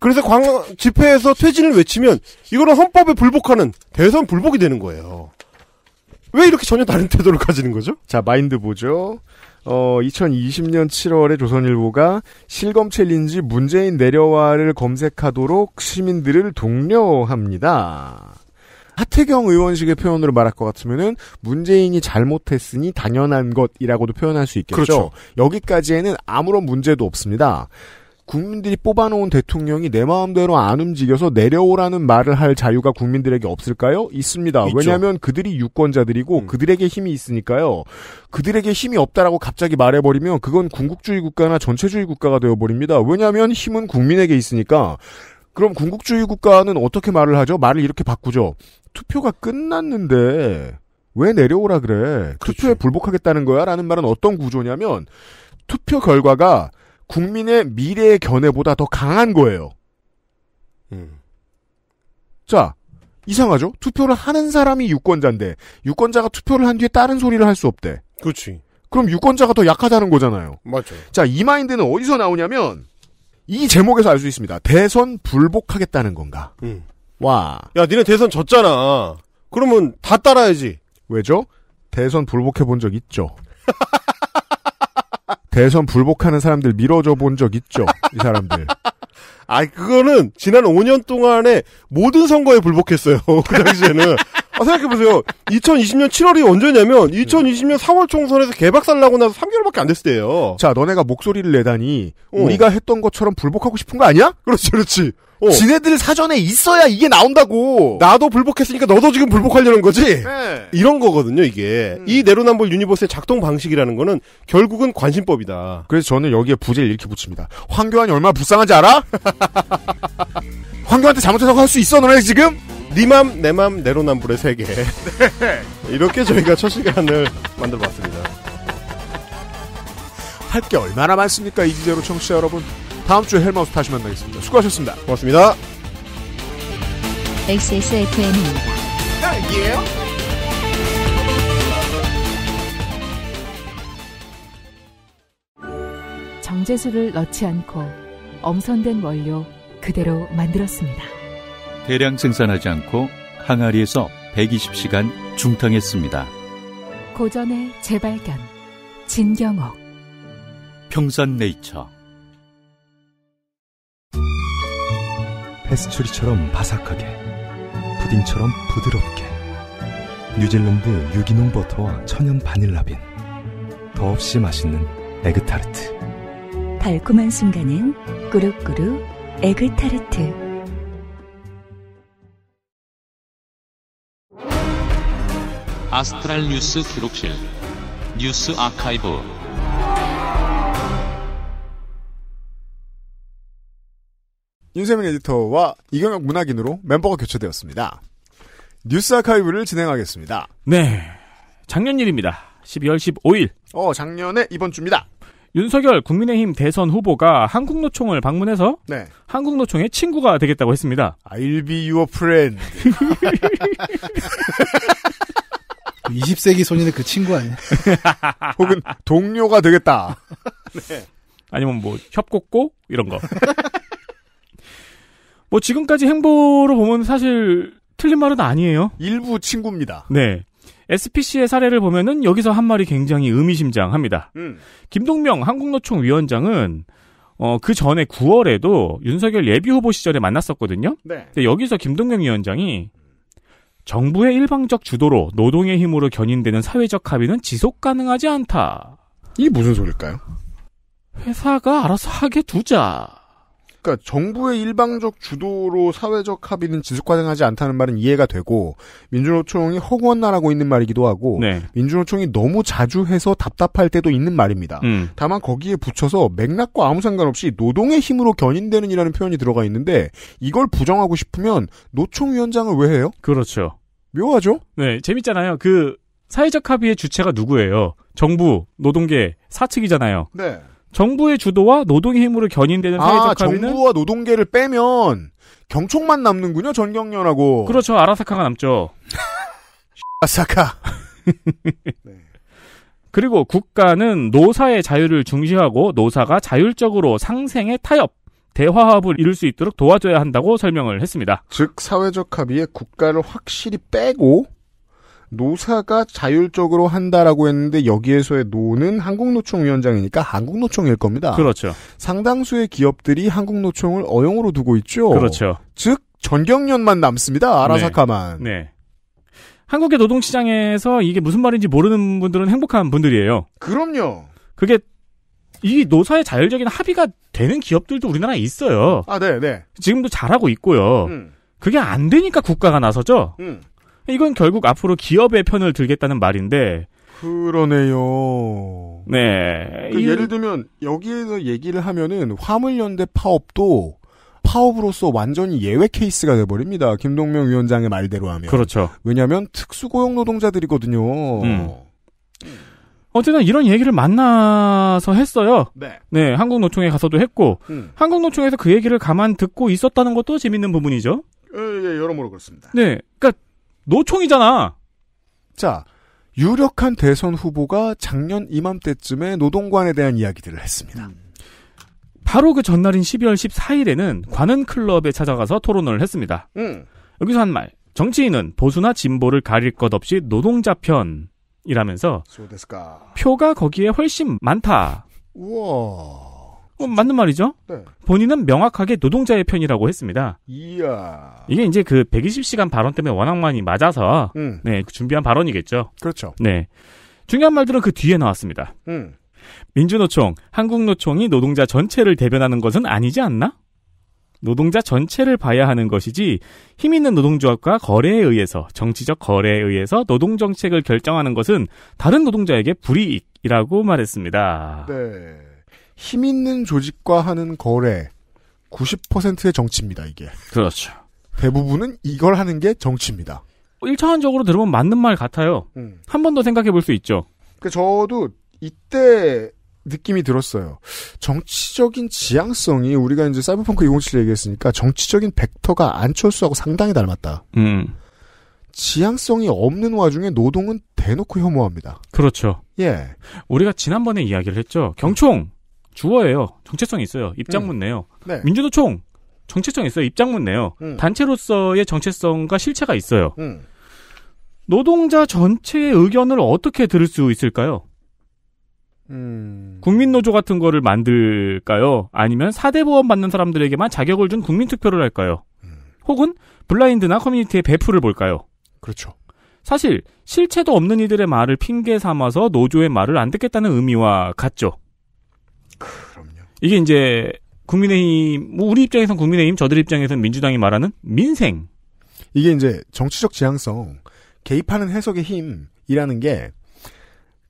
그래서 광 집회에서 퇴진을 외치면 이거는 헌법에 불복하는 대선 불복이 되는 거예요. 왜 이렇게 전혀 다른 태도를 가지는 거죠? 자 마인드 보죠. 어 2020년 7월에 조선일보가 실검 챌린지 문재인 내려와를 검색하도록 시민들을 독려합니다. 하태경 의원식의 표현으로 말할 것 같으면은 문재인이 잘못했으니 당연한 것이라고도 표현할 수 있겠죠. 그렇죠. 여기까지에는 아무런 문제도 없습니다. 국민들이 뽑아놓은 대통령이 내 마음대로 안 움직여서 내려오라는 말을 할 자유가 국민들에게 없을까요? 있습니다. 왜냐하면 그들이 유권자들이고 음. 그들에게 힘이 있으니까요. 그들에게 힘이 없다라고 갑자기 말해버리면 그건 궁극주의 국가나 전체주의 국가가 되어버립니다. 왜냐하면 힘은 국민에게 있으니까 그럼 궁극주의 국가는 어떻게 말을 하죠? 말을 이렇게 바꾸죠. 투표가 끝났는데 왜 내려오라 그래? 그렇 투표에 불복하겠다는 거야? 라는 말은 어떤 구조냐면 투표 결과가 국민의 미래의 견해보다 더 강한 거예요. 음. 자, 이상하죠? 투표를 하는 사람이 유권자인데 유권자가 투표를 한 뒤에 다른 소리를 할 수 없대. 그렇지. 그럼 유권자가 더 약하다는 거잖아요. 맞죠. 자, 이 마인드는 어디서 나오냐면 이 제목에서 알 수 있습니다. 대선 불복하겠다는 건가? 음. 와. 야, 니네 대선 졌잖아. 그러면 다 따라야지. 왜죠? 대선 불복해 본 적 있죠. 대선 불복하는 사람들 밀어줘 본 적 있죠. 이 사람들. 아, 그거는 지난 5년 동안에 모든 선거에 불복했어요. 그 당시에는 아, 생각해보세요. 2020년 7월이 언제냐면 2020년 4월 총선에서 개박살 나고 나서 3개월밖에 안 됐을 때예요. 자, 너네가 목소리를 내다니 어. 우리가 했던 것처럼 불복하고 싶은 거 아니야? 그렇지, 그렇지. 어. 지네들 사전에 있어야 이게 나온다고. 나도 불복했으니까 너도 지금 불복하려는 거지. 네. 이런 거거든요, 이게. 음. 이 내로남불 유니버스의 작동 방식이라는 거는 결국은 관심법이다. 그래서 저는 여기에 부제를 이렇게 붙입니다. 황교안이 얼마나 불쌍한지 알아? 황교한테 잘못해서 할 수 있어, 너네 지금? 니맘 네 내맘 내로남불의 세계 네. 이렇게 저희가 첫 시간을 만들어봤습니다 할 게 얼마나 많습니까 이 주제로 청취자 여러분 다음 주에 헬마우스 다시 만나겠습니다 수고하셨습니다 고맙습니다 XSFM입니다 딱이에 예? 정제수를 넣지 않고 엄선된 원료 그대로 만들었습니다 대량 생산하지 않고 항아리에서 120시간 중탕했습니다. 고전의 재발견 진경옥 평산네이처 페스츄리처럼 바삭하게 푸딩처럼 부드럽게 뉴질랜드 유기농 버터와 천연 바닐라빈 더없이 맛있는 에그타르트 달콤한 순간은 꾸룩꾸룩 에그타르트 아스트랄 뉴스 기록실 뉴스 아카이브 윤세민 에디터와 이경혁 문학인으로 멤버가 교체되었습니다. 뉴스 아카이브를 진행하겠습니다. 네. 작년 일입니다. 12월 15일. 어, 작년에 이번 주입니다. 윤석열 국민의힘 대선 후보가 한국노총을 방문해서 네. 한국노총의 친구가 되겠다고 했습니다. I'll be your friend. 20세기 소녀는 그 친구 아니야? 혹은 동료가 되겠다. 네. 아니면 뭐 협곡고 이런 거. 뭐 지금까지 행보로 보면 사실 틀린 말은 아니에요. 일부 친구입니다. 네. SPC의 사례를 보면은 여기서 한 말이 굉장히 의미심장합니다. 음. 김동명 한국노총 위원장은 어, 그 전에 9월에도 윤석열 예비 후보 시절에 만났었거든요. 네. 근데 여기서 김동명 위원장이 정부의 일방적 주도로 노동의 힘으로 견인되는 사회적 합의는 지속 가능하지 않다. 이게 무슨 소릴까요? 회사가 알아서 하게 두자. 그러니까 정부의 일방적 주도로 사회적 합의는 지속가능하지 않다는 말은 이해가 되고 민주노총이 허구한나라고 있는 말이기도 하고 네. 민주노총이 너무 자주 해서 답답할 때도 있는 말입니다. 음. 다만 거기에 붙여서 맥락과 아무 상관없이 노동의 힘으로 견인되는이라는 표현이 들어가 있는데 이걸 부정하고 싶으면 노총위원장을 왜 해요? 그렇죠. 묘하죠? 네, 재밌잖아요. 그 사회적 합의의 주체가 누구예요? 정부, 노동계, 사측이잖아요. 네. 정부의 주도와 노동의 힘으로 견인되는 아, 사회적 합의는 정부와 노동계를 빼면 경총만 남는군요 전경련하고 그렇죠 아라사카가 남죠 아사카 네. 그리고 국가는 노사의 자유를 중시하고 노사가 자율적으로 상생의 타협 대화합을 이룰 수 있도록 도와줘야 한다고 설명을 했습니다. 즉 사회적 합의에 국가를 확실히 빼고 노사가 자율적으로 한다라고 했는데 여기에서의 노는 한국노총 위원장이니까 한국노총일 겁니다. 그렇죠. 상당수의 기업들이 한국노총을 어용으로 두고 있죠. 그렇죠. 즉 전경련만 남습니다. 아라사카만. 네. 네. 한국의 노동시장에서 이게 무슨 말인지 모르는 분들은 행복한 분들이에요. 그럼요. 그게 이 노사의 자율적인 합의가 되는 기업들도 우리나라에 있어요. 아, 네, 네. 지금도 잘하고 있고요. 음. 그게 안 되니까 국가가 나서죠. 음. 이건 결국 앞으로 기업의 편을 들겠다는 말인데 그러네요. 네. 그 예를 들면 여기에서 얘기를 하면은 화물연대 파업도 파업으로서 완전히 예외 케이스가 돼버립니다. 김동명 위원장의 말대로 하면. 그렇죠. 왜냐하면 특수고용 노동자들이거든요. 음. 음. 어쨌든 이런 얘기를 만나서 했어요. 네. 네, 한국노총에 가서도 했고, 음. 한국노총에서 그 얘기를 가만 듣고 있었다는 것도 재밌는 부분이죠. 예, 예, 여러모로 그렇습니다. 네, 노총이잖아. 자, 유력한 대선 후보가 작년 이맘때쯤에 노동관에 대한 이야기들을 했습니다. 음. 바로 그 전날인 12월 14일에는 관은 클럽에 찾아가서 토론을 했습니다. 음. 여기서 한 말. 정치인은 보수나 진보를 가릴 것 없이 노동자 편이라면서 표가 거기에 훨씬 많다. 우와. 어, 맞는 말이죠. 네. 본인은 명확하게 노동자의 편이라고 했습니다. 이야. 이게 이제 그 120시간 발언 때문에 워낙 많이 맞아서 음. 네 그 준비한 발언이겠죠. 그렇죠. 네 중요한 말들은 그 뒤에 나왔습니다. 음. 민주노총, 한국노총이 노동자 전체를 대변하는 것은 아니지 않나? 노동자 전체를 봐야 하는 것이지 힘 있는 노동조합과 거래에 의해서 정치적 거래에 의해서 노동 정책을 결정하는 것은 다른 노동자에게 불이익이라고 말했습니다. 네. 힘 있는 조직과 하는 거래 90%의 정치입니다, 이게. 그렇죠. 대부분은 이걸 하는 게 정치입니다. 1차원적으로 어, 들으면 맞는 말 같아요. 음. 한번 더 생각해 볼 수 있죠. 그 저도 이때 느낌이 들었어요. 정치적인 지향성이 우리가 이제 사이버펑크 2077 얘기했으니까 정치적인 벡터가 안철수하고 상당히 닮았다. 음. 지향성이 없는 와중에 노동은 대놓고 혐오합니다. 그렇죠. 예. 우리가 지난번에 이야기를 했죠. 경총! 주어예요. 정체성이 있어요. 입장문 음. 내요. 네. 민주노총 정체성 있어요. 입장문 내요. 음. 단체로서의 정체성과 실체가 있어요. 음. 노동자 전체의 의견을 어떻게 들을 수 있을까요? 음. 국민노조 같은 거를 만들까요? 아니면 사대보험 받는 사람들에게만 자격을 준 국민투표를 할까요? 음. 혹은 블라인드나 커뮤니티의 배프를 볼까요? 그렇죠. 사실 실체도 없는 이들의 말을 핑계 삼아서 노조의 말을 안 듣겠다는 의미와 같죠. 그럼요. 이게 이제 국민의힘, 뭐 우리 입장에선 국민의힘, 저들 입장에선 민주당이 말하는 민생. 이게 이제 정치적 지향성, 개입하는 해석의 힘이라는 게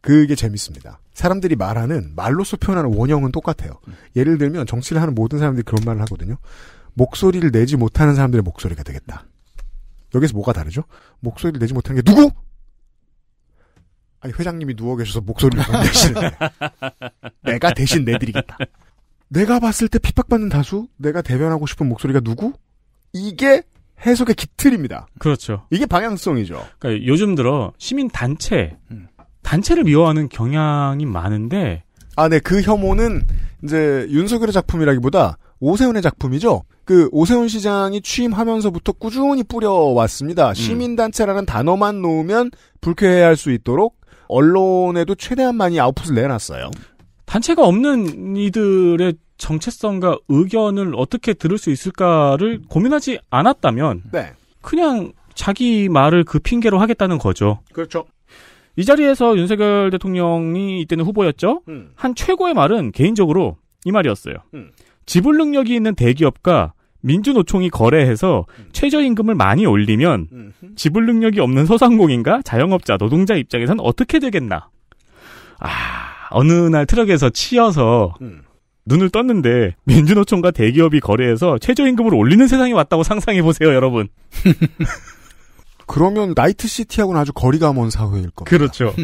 그게 재밌습니다. 사람들이 말하는 말로써 표현하는 원형은 똑같아요. 예를 들면 정치를 하는 모든 사람들이 그런 말을 하거든요. 목소리를 내지 못하는 사람들의 목소리가 되겠다. 여기서 뭐가 다르죠? 목소리를 내지 못하는 게 누구? 아니 회장님이 누워 계셔서 목소리를 못내시는 내가 대신 내드리겠다. 내가 봤을 때 핍박받는 다수, 내가 대변하고 싶은 목소리가 누구? 이게 해석의 기틀입니다. 그렇죠. 이게 방향성이죠. 그러니까 요즘 들어 시민 단체, 음. 단체를 미워하는 경향이 많은데. 아, 네. 그 혐오는 이제 윤석열의 작품이라기보다 오세훈의 작품이죠. 그 오세훈 시장이 취임하면서부터 꾸준히 뿌려왔습니다. 음. 시민단체라는 단어만 놓으면 불쾌해할 수 있도록 언론에도 최대한 많이 아웃풋을 내놨어요. 단체가 없는 이들의 정체성과 의견을 어떻게 들을 수 있을까를 고민하지 않았다면 네. 그냥 자기 말을 그 핑계로 하겠다는 거죠. 그렇죠. 이 자리에서 윤석열 대통령이 이때는 후보였죠. 음. 한 최고의 말은 개인적으로 이 말이었어요. 음. 지불 능력이 있는 대기업과 민주노총이 거래해서 음. 최저임금을 많이 올리면 음. 지불 능력이 없는 소상공인과 자영업자, 노동자 입장에선 어떻게 되겠나? 아, 어느 날 트럭에서 치여서 음. 눈을 떴는데 민주노총과 대기업이 거래해서 최저임금을 올리는 세상이 왔다고 상상해 보세요, 여러분. 그러면 나이트시티하고는 아주 거리가 먼 사회일 겁니다. 그렇죠.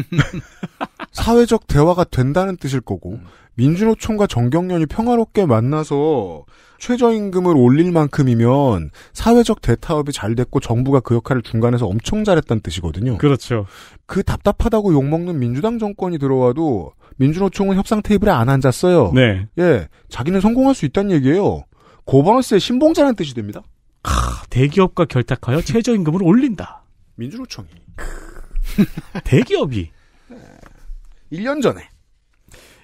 사회적 대화가 된다는 뜻일 거고 음. 민주노총과 정경련이 평화롭게 만나서 최저임금을 올릴 만큼이면 사회적 대타협이 잘 됐고 정부가 그 역할을 중간에서 엄청 잘했다는 뜻이거든요. 그렇죠. 그 답답하다고 욕먹는 민주당 정권이 들어와도 민주노총은 협상 테이블에 안 앉았어요. 네. 예. 자기는 성공할 수 있다는 얘기예요. 고바운스의 신봉자라는 뜻이 됩니다. 하, 대기업과 결탁하여 최저임금을 올린다. 민주노총이 대기업이 1년 전에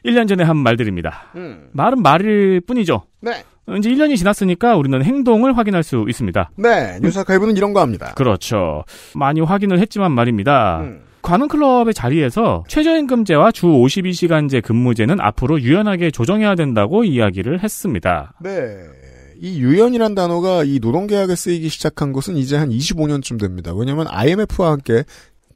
1년 전에 한 말들입니다. 음. 말은 말일 뿐이죠. 네. 이제 1년이 지났으니까 우리는 행동을 확인할 수 있습니다. 네, 뉴스아카이브는 음. 이런 거 합니다. 그렇죠. 많이 확인을 했지만 말입니다. 음. 관훈클럽의 자리에서 최저임금제와 주 52시간제 근무제는 앞으로 유연하게 조정해야 된다고 이야기를 했습니다. 네. 이 유연이란 단어가 이 노동계약에 쓰이기 시작한 것은 이제 한 25년쯤 됩니다. 왜냐하면 IMF와 함께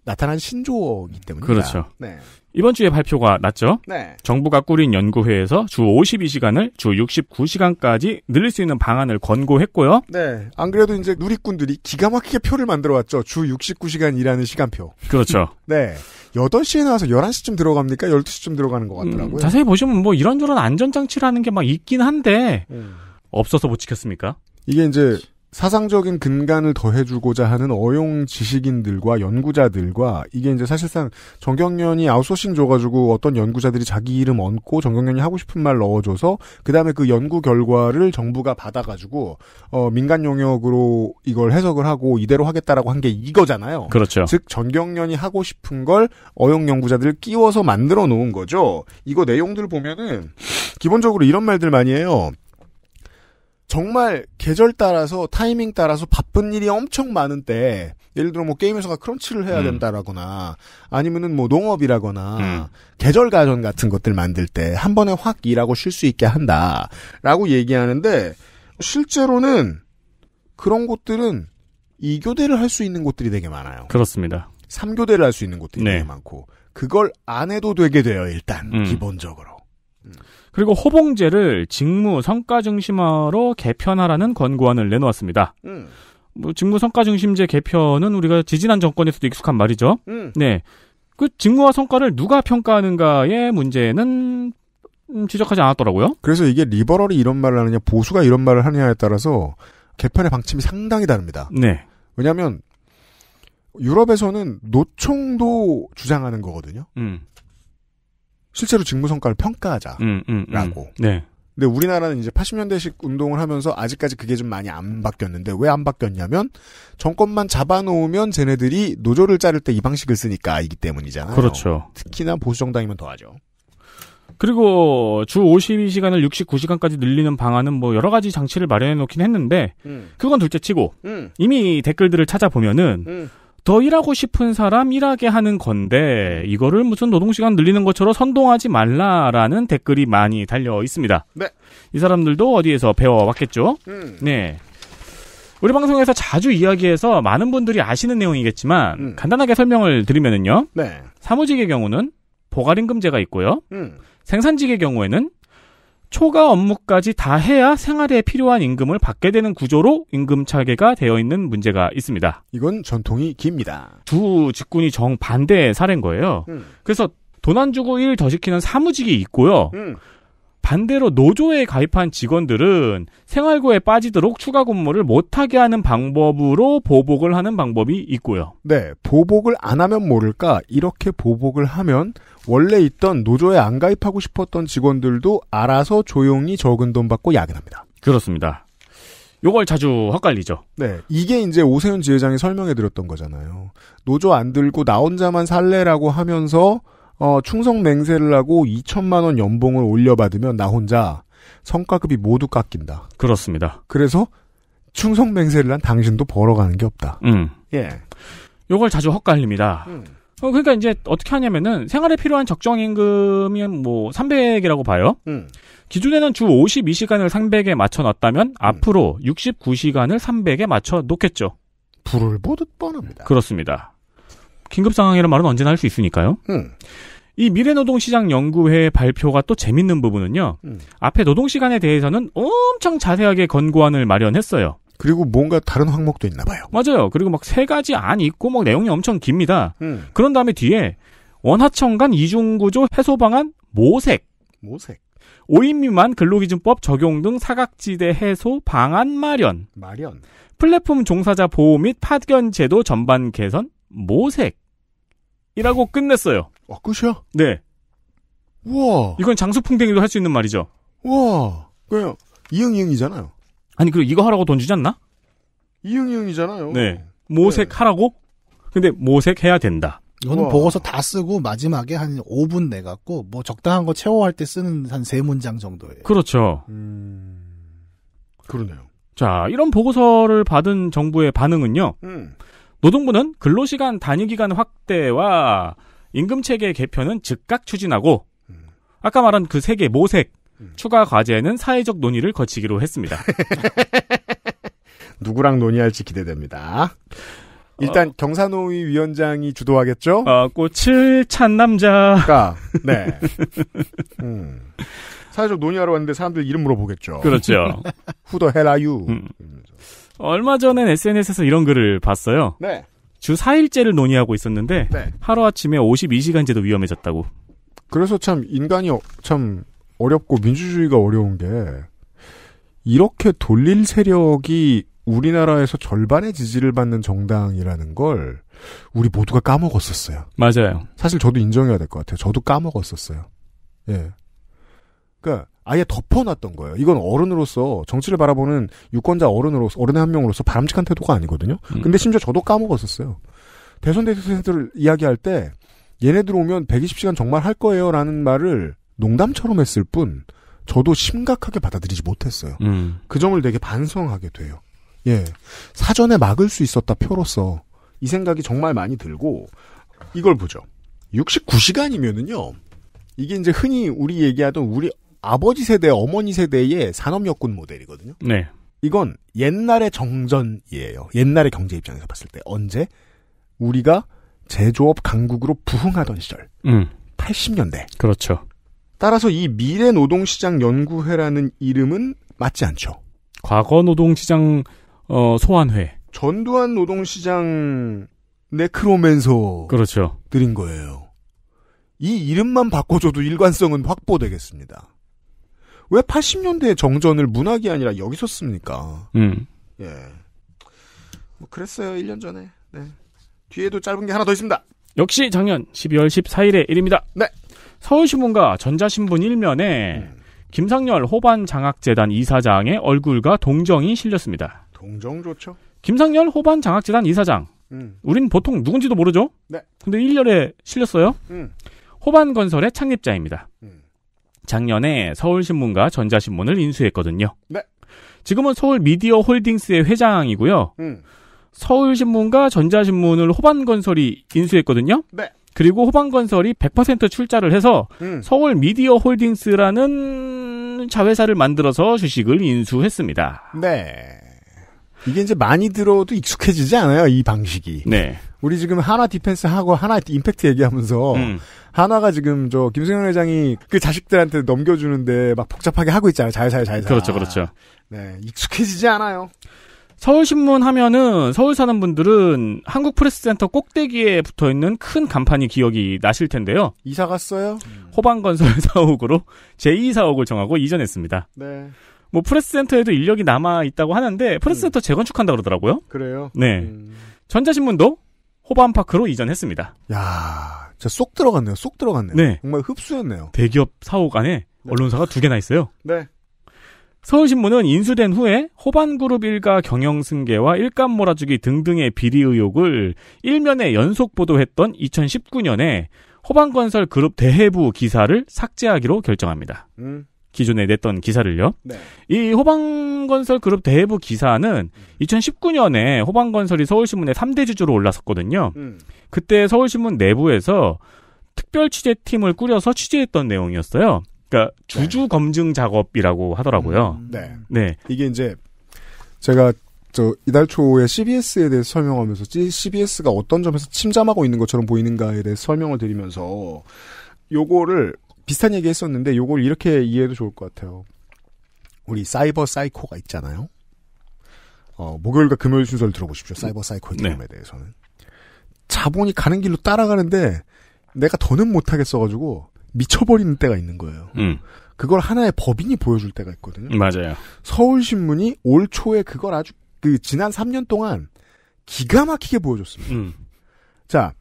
나타난 신조어이기 때문입니다. 그렇죠. 네. 이번 주에 발표가 났죠. 네. 정부가 꾸린 연구회에서 주 52시간을 주 69시간까지 늘릴 수 있는 방안을 권고했고요. 네. 안 그래도 이제 누리꾼들이 기가 막히게 표를 만들어 왔죠. 주 69시간이라는 시간표. 그렇죠. 네. 8시에 나와서 11시쯤 들어갑니까? 12시쯤 들어가는 것 같더라고요. 음, 자세히 보시면 뭐 이런저런 안전장치라는 게 막 있긴 한데, 음. 없어서 못 지켰습니까? 이게 이제 사상적인 근간을 더해주고자 하는 어용 지식인들과 연구자들과 이게 이제 사실상 정경련이 아웃소싱 줘가지고 어떤 연구자들이 자기 이름 얹고 정경련이 하고 싶은 말 넣어줘서 그 다음에 그 연구 결과를 정부가 받아가지고 어 민간 용역으로 이걸 해석을 하고 이대로 하겠다라고 한 게 이거잖아요. 그렇죠. 즉 정경련이 하고 싶은 걸 어용 연구자들을 끼워서 만들어 놓은 거죠. 이거 내용들 보면은 기본적으로 이런 말들 많이 해요. 정말 계절 따라서 타이밍 따라서 바쁜 일이 엄청 많은 때 예를 들어 뭐 게임에서가 크런치를 해야 음. 된다라거나 아니면은 뭐 농업이라거나 음. 계절 가전 같은 것들 만들 때 한 번에 확 일하고 쉴 수 있게 한다라고 얘기하는데 실제로는 그런 곳들은 이교대를 할 수 있는 곳들이 되게 많아요. 그렇습니다. 삼교대를 할 수 있는 곳들이 네. 되게 많고 그걸 안 해도 되게 돼요 일단 음. 기본적으로. 그리고 호봉제를 직무 성과 중심화로 개편하라는 권고안을 내놓았습니다. 음. 뭐 직무 성과 중심제 개편은 우리가 지지난 정권에서도 익숙한 말이죠. 음. 네. 그 직무와 성과를 누가 평가하는가의 문제는 음, 지적하지 않았더라고요. 그래서 이게 리버럴이 이런 말을 하느냐, 보수가 이런 말을 하느냐에 따라서 개편의 방침이 상당히 다릅니다. 네. 왜냐하면 유럽에서는 노총도 주장하는 거거든요. 음. 실제로 직무성과를 평가하자라고. 음, 음, 음. 네. 네. 근데 우리나라는 이제 80년대식 운동을 하면서 아직까지 그게 좀 많이 안 바뀌었는데 왜 안 바뀌었냐면 정권만 잡아놓으면 쟤네들이 노조를 자를 때 이 방식을 쓰니까이기 때문이잖아요. 그렇죠. 특히나 보수 정당이면 더하죠. 그리고 주 52시간을 69시간까지 늘리는 방안은 뭐 여러 가지 장치를 마련해 놓긴 했는데 음. 그건 둘째치고 음. 이미 댓글들을 찾아보면은 음. 더 일하고 싶은 사람 일하게 하는 건데 이거를 무슨 노동시간 늘리는 것처럼 선동하지 말라라는 댓글이 많이 달려 있습니다. 네. 이 사람들도 어디에서 배워왔겠죠? 음. 네. 우리 방송에서 자주 이야기해서 많은 분들이 아시는 내용이겠지만 음. 간단하게 설명을 드리면요 네. 사무직의 경우는 보괄임금제가 있고요. 음. 생산직의 경우에는 초과 업무까지 다 해야 생활에 필요한 임금을 받게 되는 구조로 임금 차계가 되어 있는 문제가 있습니다. 이건 전통이 깁니다. 두 직군이 정반대의 사례인 거예요. 음. 그래서 도난 주고 일 더 시키는 사무직이 있고요. 음. 반대로 노조에 가입한 직원들은 생활고에 빠지도록 추가 근무를 못하게 하는 방법으로 보복을 하는 방법이 있고요. 네, 보복을 안 하면 모를까 이렇게 보복을 하면 원래 있던 노조에 안 가입하고 싶었던 직원들도 알아서 조용히 적은 돈 받고 야근합니다. 그렇습니다. 요걸 자주 헛갈리죠. 네. 이게 이제 오세훈 지회장이 설명해 드렸던 거잖아요. 노조 안 들고 나 혼자만 살래라고 하면서 어, 충성 맹세를 하고 2천만 원 연봉을 올려받으면 나 혼자 성과급이 모두 깎인다. 그렇습니다. 그래서 충성 맹세를 한 당신도 벌어가는 게 없다. 음. 예. 요걸 자주 헛갈립니다. 음. 어, 그러니까 이제 어떻게 하냐면은 생활에 필요한 적정 임금이 뭐 300이라고 봐요. 음. 기존에는 주 52시간을 300에 맞춰 놨다면 음. 앞으로 69시간을 300에 맞춰 놓겠죠. 불을 보듯 뻔합니다. 그렇습니다. 긴급 상황이라는 말은 언제나 할 수 있으니까요. 음. 이 미래노동시장연구회 발표가 또 재밌는 부분은요. 음. 앞에 노동시간에 대해서는 엄청 자세하게 권고안을 마련했어요. 그리고 뭔가 다른 항목도 있나 봐요. 맞아요. 그리고 막 세 가지 안 있고 막 내용이 엄청 깁니다. 음. 그런 다음에 뒤에 원하청 간 이중구조 해소 방안 모색. 모색. 5인 미만 근로기준법 적용 등 사각지대 해소 방안 마련. 마련. 플랫폼 종사자 보호 및 파견 제도 전반 개선. 모색이라고 끝냈어요. 아, 끝이야? 네. 우와. 이건 장수풍뎅이도 할 수 있는 말이죠. 우와. 그냥 이응이응이잖아요. 아니 그리고 이거 하라고 돈 주지 않나? 이응이응이잖아요. 네. 모색하라고? 네. 근데 모색해야 된다. 이거는 보고서 다 쓰고 마지막에 한 5분 내 갖고 뭐 적당한 거 채워할 때 쓰는 한 세 문장 정도예요. 그렇죠. 음... 그러네요. 자, 이런 보고서를 받은 정부의 반응은요. 음. 노동부는 근로시간 단위기간 확대와 임금체계 개편은 즉각 추진하고 아까 말한 그 세 개 모색 음. 추가 과제는 사회적 논의를 거치기로 했습니다. 누구랑 논의할지 기대됩니다. 일단 어, 경사노위 위원장이 주도하겠죠. 아, 어, 꽃을 찬 남자가 네. 음. 사회적 논의하러 왔는데 사람들 이름 물어보겠죠. 그렇죠. 후더 헬라유. 음. 얼마 전에 SNS에서 이런 글을 봤어요. 네. 주 4일째를 논의하고 있었는데 네. 하루아침에 52시간제도 위험해졌다고. 그래서 참 인간이 어- 참 어렵고 민주주의가 어려운 게 이렇게 돌릴 세력이 우리나라에서 절반의 지지를 받는 정당이라는 걸 우리 모두가 까먹었었어요. 맞아요. 사실 저도 인정해야 될 것 같아요. 저도 까먹었었어요. 예. 그러니까 아예 덮어놨던 거예요. 이건 어른으로서 정치를 바라보는 유권자 어른으로서 어른의 한 명으로서 바람직한 태도가 아니거든요. 음. 근데 심지어 저도 까먹었었어요. 대선 대세들 이야기할 때 얘네들 오면 120시간 정말 할 거예요라는 말을 농담처럼 했을 뿐 저도 심각하게 받아들이지 못했어요. 음. 그 점을 되게 반성하게 돼요. 예. 사전에 막을 수 있었다 표로서 이 생각이 정말 많이 들고 이걸 보죠. 69시간이면은요. 이게 이제 흔히 우리 얘기하던 우리 아버지 세대, 어머니 세대의 산업여군 모델이거든요. 네. 이건 옛날의 정전이에요. 옛날의 경제 입장에서 봤을 때 언제 우리가 제조업 강국으로 부흥하던 시절. 음. 80년대. 그렇죠. 따라서 이 미래 노동시장 연구회라는 이름은 맞지 않죠. 과거 노동시장 어, 소환회. 전두환 노동시장 네크로맨서. 그렇죠. 드린 거예요. 이 이름만 바꿔줘도 일관성은 확보되겠습니다. 왜 80년대 정전을 문학이 아니라 여기서 씁니까? 음. 예. 뭐 그랬어요. 1년 전에. 네. 뒤에도 짧은 게 하나 더 있습니다. 역시 작년 12월 1 4일에 일입니다. 네. 서울신문과 전자신문 1면에 음. 김상열 호반장학재단 이사장의 얼굴과 동정이 실렸습니다. 동정 좋죠. 김상열 호반장학재단 이사장. 음. 우린 보통 누군지도 모르죠? 네. 근데 1열에 실렸어요? 음. 호반건설의 창립자입니다. 음. 작년에 서울신문과 전자신문을 인수했거든요. 네. 지금은 서울 미디어 홀딩스의 회장이고요. 음. 서울신문과 전자신문을 호반건설이 인수했거든요. 네. 그리고 호반건설이 100% 출자를 해서 음. 서울 미디어 홀딩스라는 자회사를 만들어서 주식을 인수했습니다. 네. 이게 이제 많이 들어도 익숙해지지 않아요, 이 방식이. 네. 우리 지금 하나 디펜스 하고 하나 임팩트 얘기하면서 음. 한화가 지금 저 김승현 회장이 그 자식들한테 넘겨주는데 막 복잡하게 하고 있잖아요. 잘잘 잘잘. 그렇죠, 그렇죠. 네, 익숙해지지 않아요. 서울신문 하면은 서울 사는 분들은 한국 프레스센터 꼭대기에 붙어 있는 큰 간판이 기억이 나실 텐데요. 이사 갔어요? 음. 호방건설 사옥으로 제2사옥을 정하고 이전했습니다. 네. 뭐 프레스센터에도 인력이 남아 있다고 하는데 프레스센터 음. 재건축한다 그러더라고요. 그래요? 네. 음. 전자신문도 호반파크로 이전했습니다. 야, 쏙 들어갔네요. 쏙 들어갔네요. 네. 정말 흡수였네요. 대기업 사옥 안에 네. 언론사가 두 개나 있어요. 네. 서울신문은 인수된 후에 호반그룹 일가 경영 승계와 일감 몰아주기 등등의 비리 의혹을 일면에 연속 보도했던 2019년에 호반건설 그룹 대해부 기사를 삭제하기로 결정합니다. 음. 기존에 냈던 기사를요. 네. 이 호방건설 그룹 대부 기사는 2019년에 호방건설이 서울신문에 3대 주주로 올라섰거든요. 음. 그때 서울신문 내부에서 특별 취재팀을 꾸려서 취재했던 내용이었어요. 그러니까 주주 네. 검증 작업이라고 하더라고요. 음, 네. 네. 이게 이제 제가 저 이달 초에 CBS에 대해서 설명하면서 CBS가 어떤 점에서 침잠하고 있는 것처럼 보이는가에 대해 설명을 드리면서 요거를 비슷한 얘기 했었는데 요걸 이렇게 이해해도 좋을 것 같아요. 우리 사이버 사이코가 있잖아요. 어, 목요일과 금요일 순서를 들어보십시오. 사이버 사이코의 네. 개념에 대해서는. 자본이 가는 길로 따라가는데 내가 더는 못하겠어가지고 미쳐버리는 때가 있는 거예요. 음. 그걸 하나의 법인이 보여줄 때가 있거든요. 맞아요. 서울신문이 올 초에 그걸 아주 그 지난 3년 동안 기가 막히게 보여줬습니다. 음. 자,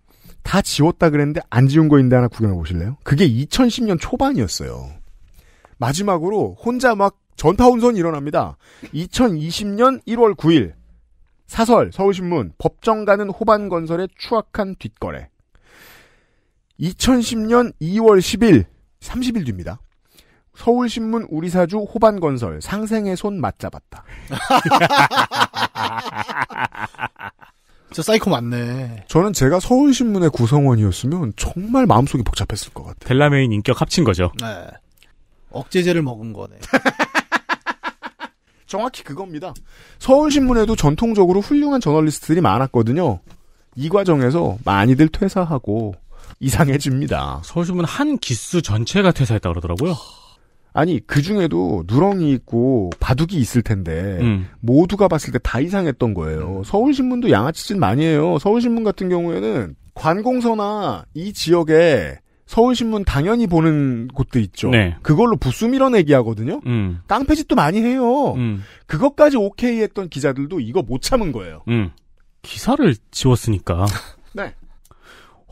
다 지웠다 그랬는데 안 지운 거 있는데 하나 구경해 보실래요? 그게 2010년 초반이었어요. 마지막으로 혼자 막 전파운선 이 일어납니다. 2020년 1월 9일 사설 서울신문 법정가는 호반건설의 추악한 뒷거래 2010년 2월 10일 30일 뒤입니다. 서울신문 우리사주 호반건설 상생의 손 맞잡았다. 진짜 사이코 맞네. 저는 제가 서울신문의 구성원이었으면 정말 마음속이 복잡했을 것 같아요. 델라메인 인격 합친 거죠. 네. 억제제를 먹은 거네. 정확히 그겁니다. 서울신문에도 전통적으로 훌륭한 저널리스트들이 많았거든요. 이 과정에서 많이들 퇴사하고 이상해집니다. 서울신문 한 기수 전체가 퇴사했다 그러더라고요. 아니 그 중에도 누렁이 있고 바둑이 있을 텐데 음. 모두가 봤을 때 다 이상했던 거예요. 음. 서울신문도 양아치짓 많이 해요. 서울신문 같은 경우에는 관공서나 이 지역에 서울신문 당연히 보는 곳도 있죠. 네. 그걸로 부수 밀어내기 하거든요. 음. 깡패짓도 많이 해요. 음. 그것까지 오케이 했던 기자들도 이거 못 참은 거예요. 음. 기사를 지웠으니까. 네.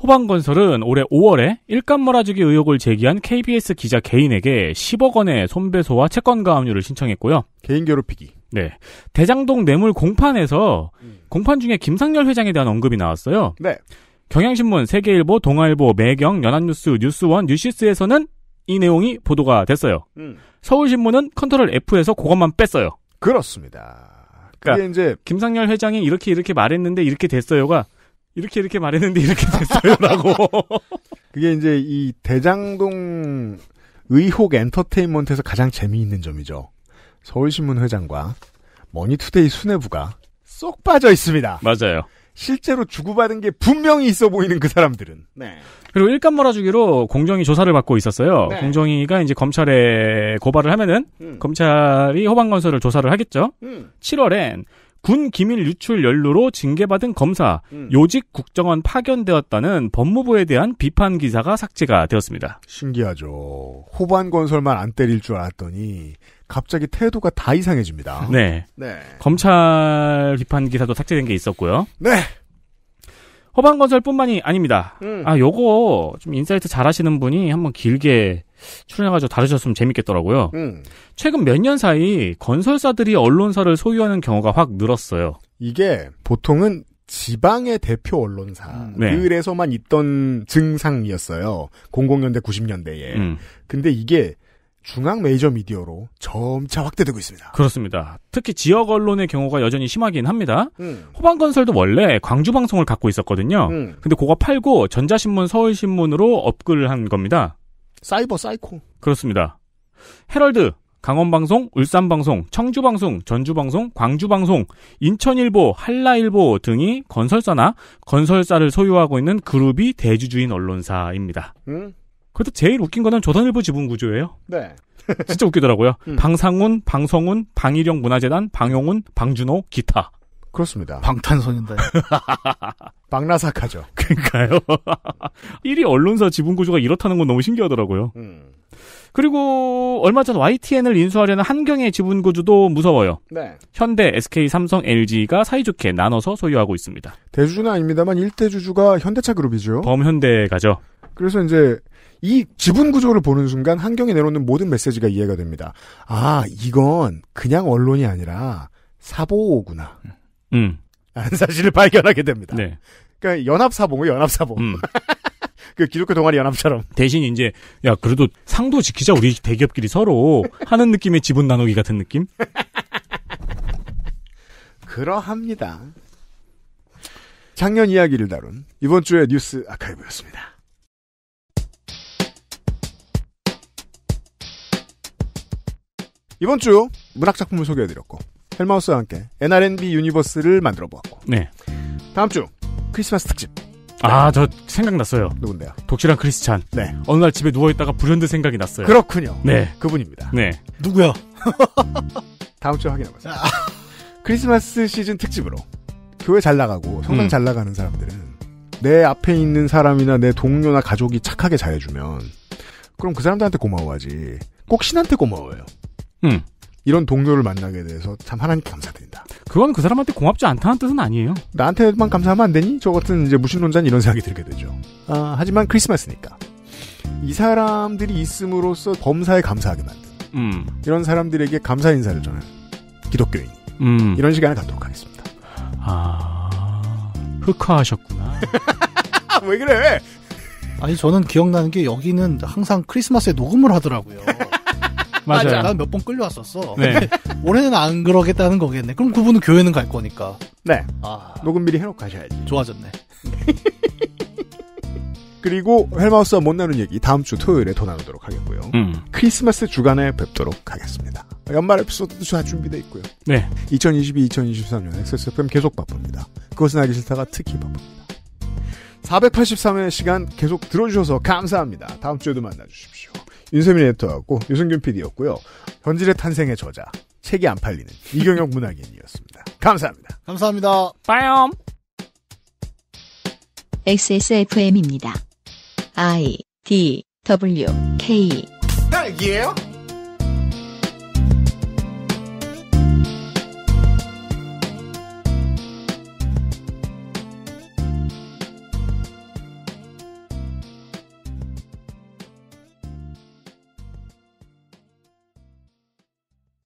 호방건설은 올해 5월에 일감 몰아주기 의혹을 제기한 KBS 기자 개인에게 10억 원의 손배소와 채권가 압류를 신청했고요. 개인 괴롭히기. 네. 대장동 뇌물 공판에서 음. 공판 중에 김상열 회장에 대한 언급이 나왔어요. 네. 경향신문, 세계일보, 동아일보, 매경, 연합뉴스, 뉴스원, 뉴시스에서는 이 내용이 보도가 됐어요. 음. 서울신문은 컨트롤 F에서 그것만 뺐어요. 그렇습니다. 그러니까 이제 김상열 회장이 이렇게 이렇게 말했는데 이렇게 됐어요가 이렇게 이렇게 말했는데 이렇게 됐어요라고. 그게 이제 이 대장동 의혹 엔터테인먼트에서 가장 재미있는 점이죠. 서울신문 회장과 머니투데이 수뇌부가 쏙 빠져 있습니다. 맞아요. 실제로 주고받은 게 분명히 있어 보이는 그 사람들은. 네. 그리고 일감 몰아주기로 공정위 조사를 받고 있었어요. 네. 공정위가 이제 검찰에 고발을 하면은 음. 검찰이 허방 건설을 조사를 하겠죠. 음. 7월엔 군 기밀 유출 연루로 징계받은 검사 음. 요직 국정원 파견되었다는 법무부에 대한 비판 기사가 삭제가 되었습니다. 신기하죠. 호반 건설만 안 때릴 줄 알았더니 갑자기 태도가 다 이상해집니다. 네. 네. 검찰 비판 기사도 삭제된 게 있었고요. 네. 허방건설뿐만이 아닙니다. 음. 아, 요거 좀 인사이트 잘하시는 분이 한번 길게 출연해가지고 다루셨으면 재밌겠더라고요. 음. 최근 몇 년 사이 건설사들이 언론사를 소유하는 경우가 확 늘었어요. 이게 보통은 지방의 대표 언론사들에서만 음. 네. 있던 증상이었어요. 00년대, 90년대에. 음. 근데 이게 중앙 메이저 미디어로 점차 확대되고 있습니다. 그렇습니다. 특히 지역 언론의 경우가 여전히 심하긴 합니다. 음. 호방건설도 원래 광주 방송을 갖고 있었거든요. 음. 근데 그거 팔고 전자신문, 서울신문으로 업글을 한 겁니다. 사이버 사이코. 그렇습니다. 헤럴드, 강원방송, 울산방송, 청주방송, 전주방송, 광주방송, 인천일보, 한라일보 등이 건설사나 건설사를 소유하고 있는 그룹이 대주주인 언론사입니다. 음? 그래도 제일 웃긴 거는 조선일보 지분 구조예요. 네. 진짜 웃기더라고요. 음. 방상훈, 방성훈, 방일영 문화재단, 방용훈, 방준호, 기타. 그렇습니다. 방탄소년단. 박나사카죠. 그러니까요. 1위 언론사 지분 구조가 이렇다는 건 너무 신기하더라고요. 음. 그리고 얼마 전 YTN을 인수하려는 한경의 지분 구조도 무서워요. 네. 현대, SK, 삼성, LG가 사이좋게 나눠서 소유하고 있습니다. 대주주는 아닙니다만 1대 주주가 현대차 그룹이죠. 범현대가죠. 그래서 이제 이 지분 구조를 보는 순간 한경이 내놓는 모든 메시지가 이해가 됩니다. 아, 이건 그냥 언론이 아니라 사보구나. 음. 라는 사실을 발견하게 됩니다. 네. 그러니까 연합사봉을 연합사봉. 음. 그 기독교 동아리 연합처럼. 대신 이제 야 그래도 상도 지키자 우리 대기업끼리 서로 하는 느낌의 지분 나누기 같은 느낌? 그러합니다. 작년 이야기를 다룬 이번 주의 뉴스 아카이브였습니다. 이번 주 문학 작품을 소개해드렸고 헬마우스와 함께 NRNB 유니버스를 만들어 보았고. 네. 다음 주 크리스마스 특집. 아, 저 생각났어요. 누군데요? 독실한 크리스찬. 네. 어느 날 집에 누워있다가 불현듯 생각이 났어요. 그렇군요. 네. 그분입니다. 네. 누구야? 다음 주에 확인해보세요. 크리스마스 시즌 특집으로 교회 잘 나가고 성당 음. 잘 나가는 사람들은 내 앞에 있는 사람이나 내 동료나 가족이 착하게 잘해주면 그럼 그 사람들한테 고마워하지. 꼭 신한테 고마워요. 음. 이런 동료를 만나게 돼서 참 하나님께 감사드린다. 그건 그 사람한테 고맙지 않다는 뜻은 아니에요. 나한테만 감사하면 안 되니? 저 같은 이제 무신론자는 이런 생각이 들게 되죠. 아, 하지만 크리스마스니까. 이 사람들이 있음으로써 범사에 감사하게 만든. 음. 이런 사람들에게 감사 인사를 전하는 기독교인. 음. 이런 시간을 갖도록 하겠습니다. 아, 흑화하셨구나. 왜 그래? 아니 저는 기억나는 게 여기는 항상 크리스마스에 녹음을 하더라고요. 맞아. 난몇 번 끌려왔었어. 네. 올해는 안 그러겠다는 거겠네. 그럼 그분은 교회는 갈 거니까. 네. 아. 녹음 미리 해놓고 가셔야지. 좋아졌네. 그리고 헬마우스와 못 나눈 얘기 다음 주 토요일에 더 나누도록 하겠고요. 음. 크리스마스 주간에 뵙도록 하겠습니다. 연말 에피소드도 다 준비돼 있고요. 네. 2022, 2023년 XSFM 계속 바쁩니다. 그것은 알기 싫다가 특히 바쁩니다. 483회 시간 계속 들어주셔서 감사합니다. 다음 주에도 만나주십시오. 윤세민 에디터하고 유승균 PD였고요. 현질의 탄생의 저자, 책이 안 팔리는 이경혁 문학인이었습니다. 감사합니다. 감사합니다. 빠염! XSFM입니다. I, D, W, K. 딸기예요